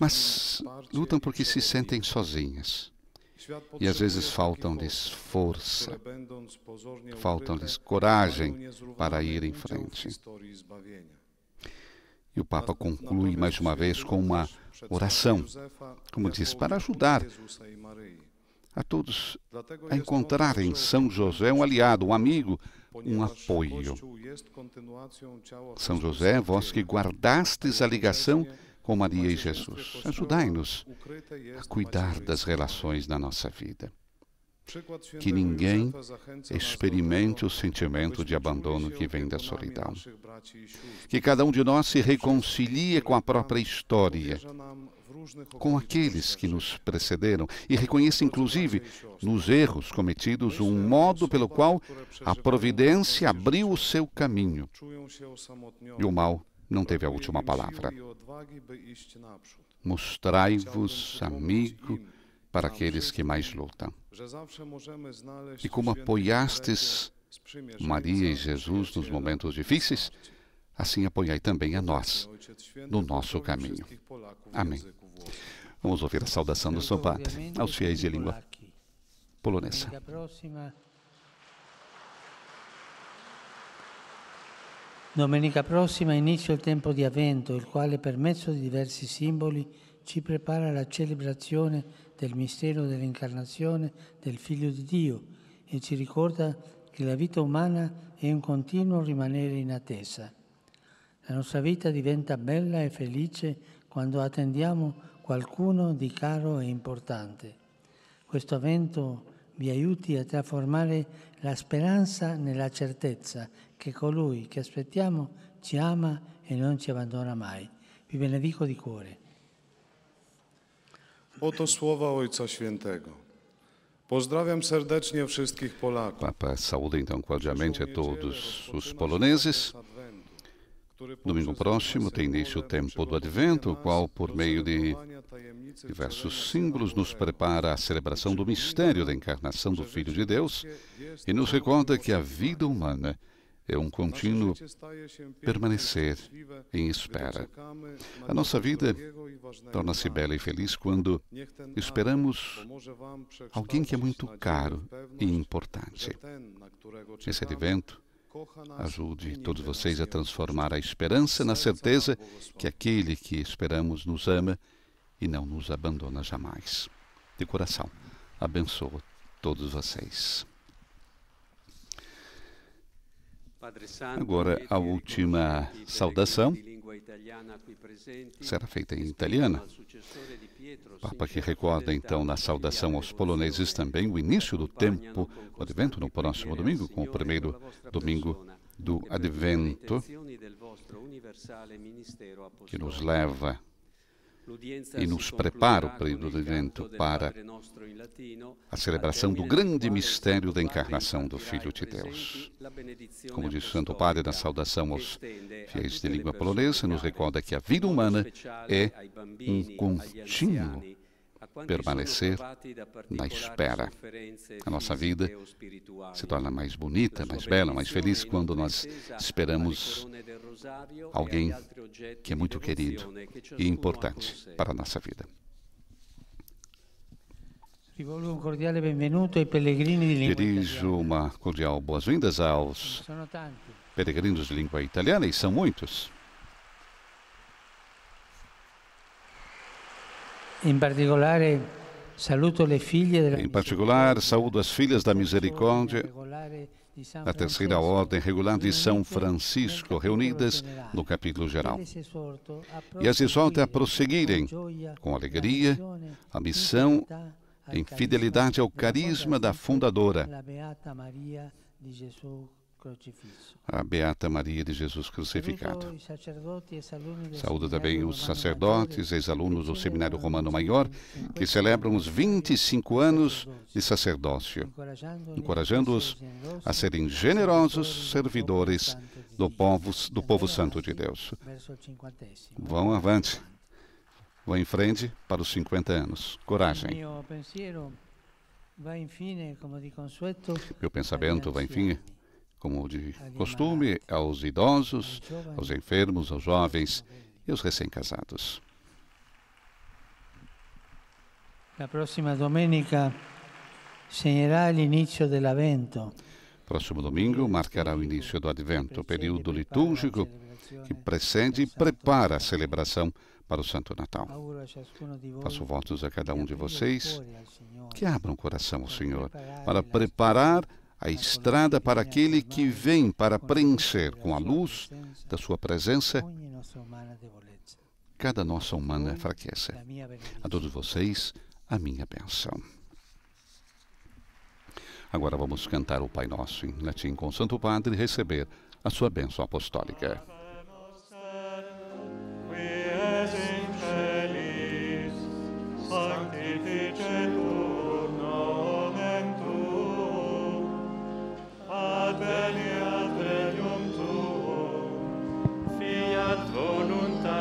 mas lutam porque se sentem sozinhas. E às vezes faltam-lhes força, faltam-lhes coragem para ir em frente. E o Papa conclui mais uma vez com uma oração, como diz, para ajudar a todos a encontrar em São José um aliado, um amigo, um apoio. São José, vós que guardastes a ligação com Maria e Jesus, ajudai-nos a cuidar das relações na nossa vida que ninguém experimente o sentimento de abandono que vem da solidão. Que cada um de nós se reconcilie com a própria história, com aqueles que nos precederam e reconheça, inclusive, nos erros cometidos, um modo pelo qual a providência abriu o seu caminho e o mal não teve a última palavra. Mostrai-vos, amigo, para aqueles que mais lutam. E como apoiastes Maria e Jesus nos momentos difíceis, assim apoiai também a nós no nosso caminho. Amém. Vamos ouvir a saudação do São Padre aos fiéis de língua polonesa. Domenica prossima inizia il tempo di Avvento, il quale per mezzo di diversi simboli ci prepara la celebrazione del mistero dell'incarnazione del Figlio di Dio e ci ricorda che la vita umana è un continuo rimanere in attesa. La nostra vita diventa bella e felice quando attendiamo qualcuno di caro e importante. Questo evento vi aiuti a trasformare la speranza nella certezza che colui che aspettiamo ci ama e non ci abbandona mai. Vi benedico di cuore. Oto słowa Ojca Świętego. Pozdrawiam serdecznie wszystkich Polaków. Papa saúda então cordialmente a todos os poloneses. Domingo próximo tem início o tempo do Advento, o qual, por meio de diversos símbolos, nos prepara a celebração do mistério da encarnação do Filho de Deus e nos recorda que a vida humana é é um contínuo permanecer em espera. A nossa vida torna-se bela e feliz quando esperamos alguém que é muito caro e importante. Esse advento ajude todos vocês a transformar a esperança na certeza que aquele que esperamos nos ama e não nos abandona jamais. De coração, abençoo todos vocês. Agora, né, a é última saudação será feita em italiano. Papa que recorda então na saudação aos poloneses também o início do tempo, do advento no próximo domingo, com o primeiro domingo do advento, que nos leva e nos prepara o período do evento para a celebração do grande mistério da encarnação do Filho de Deus. Como diz o Santo Padre na saudação aos fiéis de língua polonesa, nos recorda que a vida humana é um contínuo permanecer na espera. A nossa vida se torna mais bonita, mais bela, mais feliz quando nós esperamos alguém que é muito querido e importante para a nossa vida. Dirijo uma cordial boas-vindas aos peregrinos de língua italiana, e são muitos. Eh, em particular, saúdo as filhas da misericórdia eh, da terceira ordem regular de São Francisco, reunidas no capítulo geral. E as exorta a prosseguirem com alegria a missão em fidelidade ao carisma da fundadora, a Beata Maria de Jesus crucificado. Saúdo também os sacerdotes, ex-alunos do Seminário Romano Maior, que celebram os 25 anos de sacerdócio, encorajando-os a serem generosos servidores do povo, do povo santo de Deus. Vão avante, vão em frente para os 50 anos. Coragem. Meu pensamento vai, enfim, como de costume, aos idosos, aos enfermos, aos jovens e aos recém-casados. La próxima domenica segnerà l'inizio dell'Avvento. Próximo domingo marcará o início do Advento, período litúrgico que precede e prepara a celebração para o Santo Natal. Faço votos a cada um de vocês que abram o coração oh ao Senhor para preparar a estrada para aquele que vem para preencher com a luz da sua presença cada nossa humana fraqueza. A todos vocês, a minha bênção. Agora vamos cantar o Pai Nosso em latim com o Santo Padre e receber a sua bênção apostólica.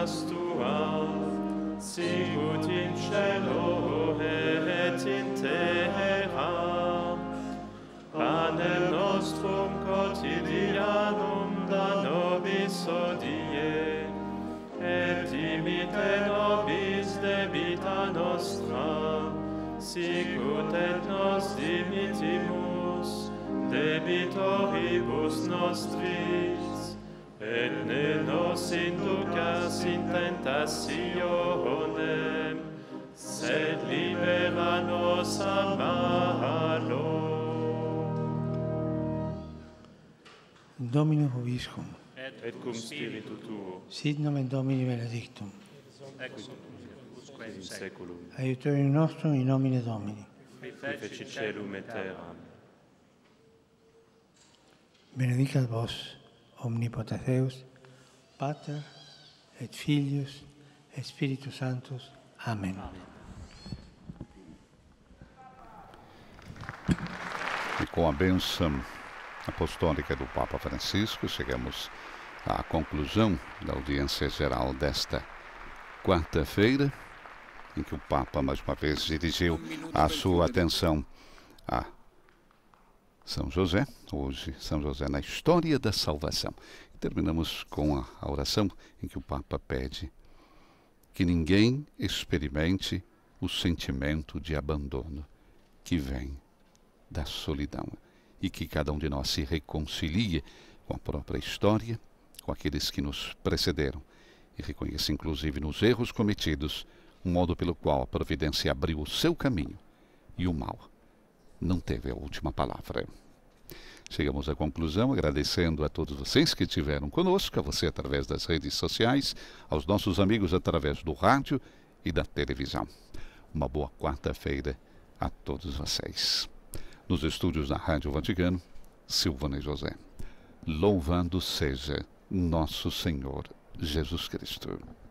Dominus tuam, sigut in cielo et in terra, panem nostrum quotidianum da nobis odie, et dimite nobis debita nostra, sigut et nos dimitimus debitoribus nostris, et ne nos inducas in tentationem, sed libera nos a malo. Domino Hoviscum, et, et cum spiritu tuo, sit nomen Domini benedictum, ex in seculum, aiutorium nostrum in nomine Domini, qui feci celum et terram. Benedicat vos, omnipote Deus, Pater et Filius et Spiritus Amém. E com a bênção apostólica do Papa Francisco, chegamos à conclusão da audiência geral desta quarta-feira, em que o Papa mais uma vez dirigiu a sua atenção à são José, hoje São José na história da salvação. Terminamos com a oração em que o Papa pede que ninguém experimente o sentimento de abandono que vem da solidão e que cada um de nós se reconcilie com a própria história, com aqueles que nos precederam e reconheça inclusive nos erros cometidos um modo pelo qual a providência abriu o seu caminho e o mal não teve a última palavra. Chegamos à conclusão agradecendo a todos vocês que estiveram conosco, a você através das redes sociais, aos nossos amigos através do rádio e da televisão. Uma boa quarta-feira a todos vocês. Nos estúdios da Rádio Vaticano, Silvana e José. Louvando seja nosso Senhor Jesus Cristo.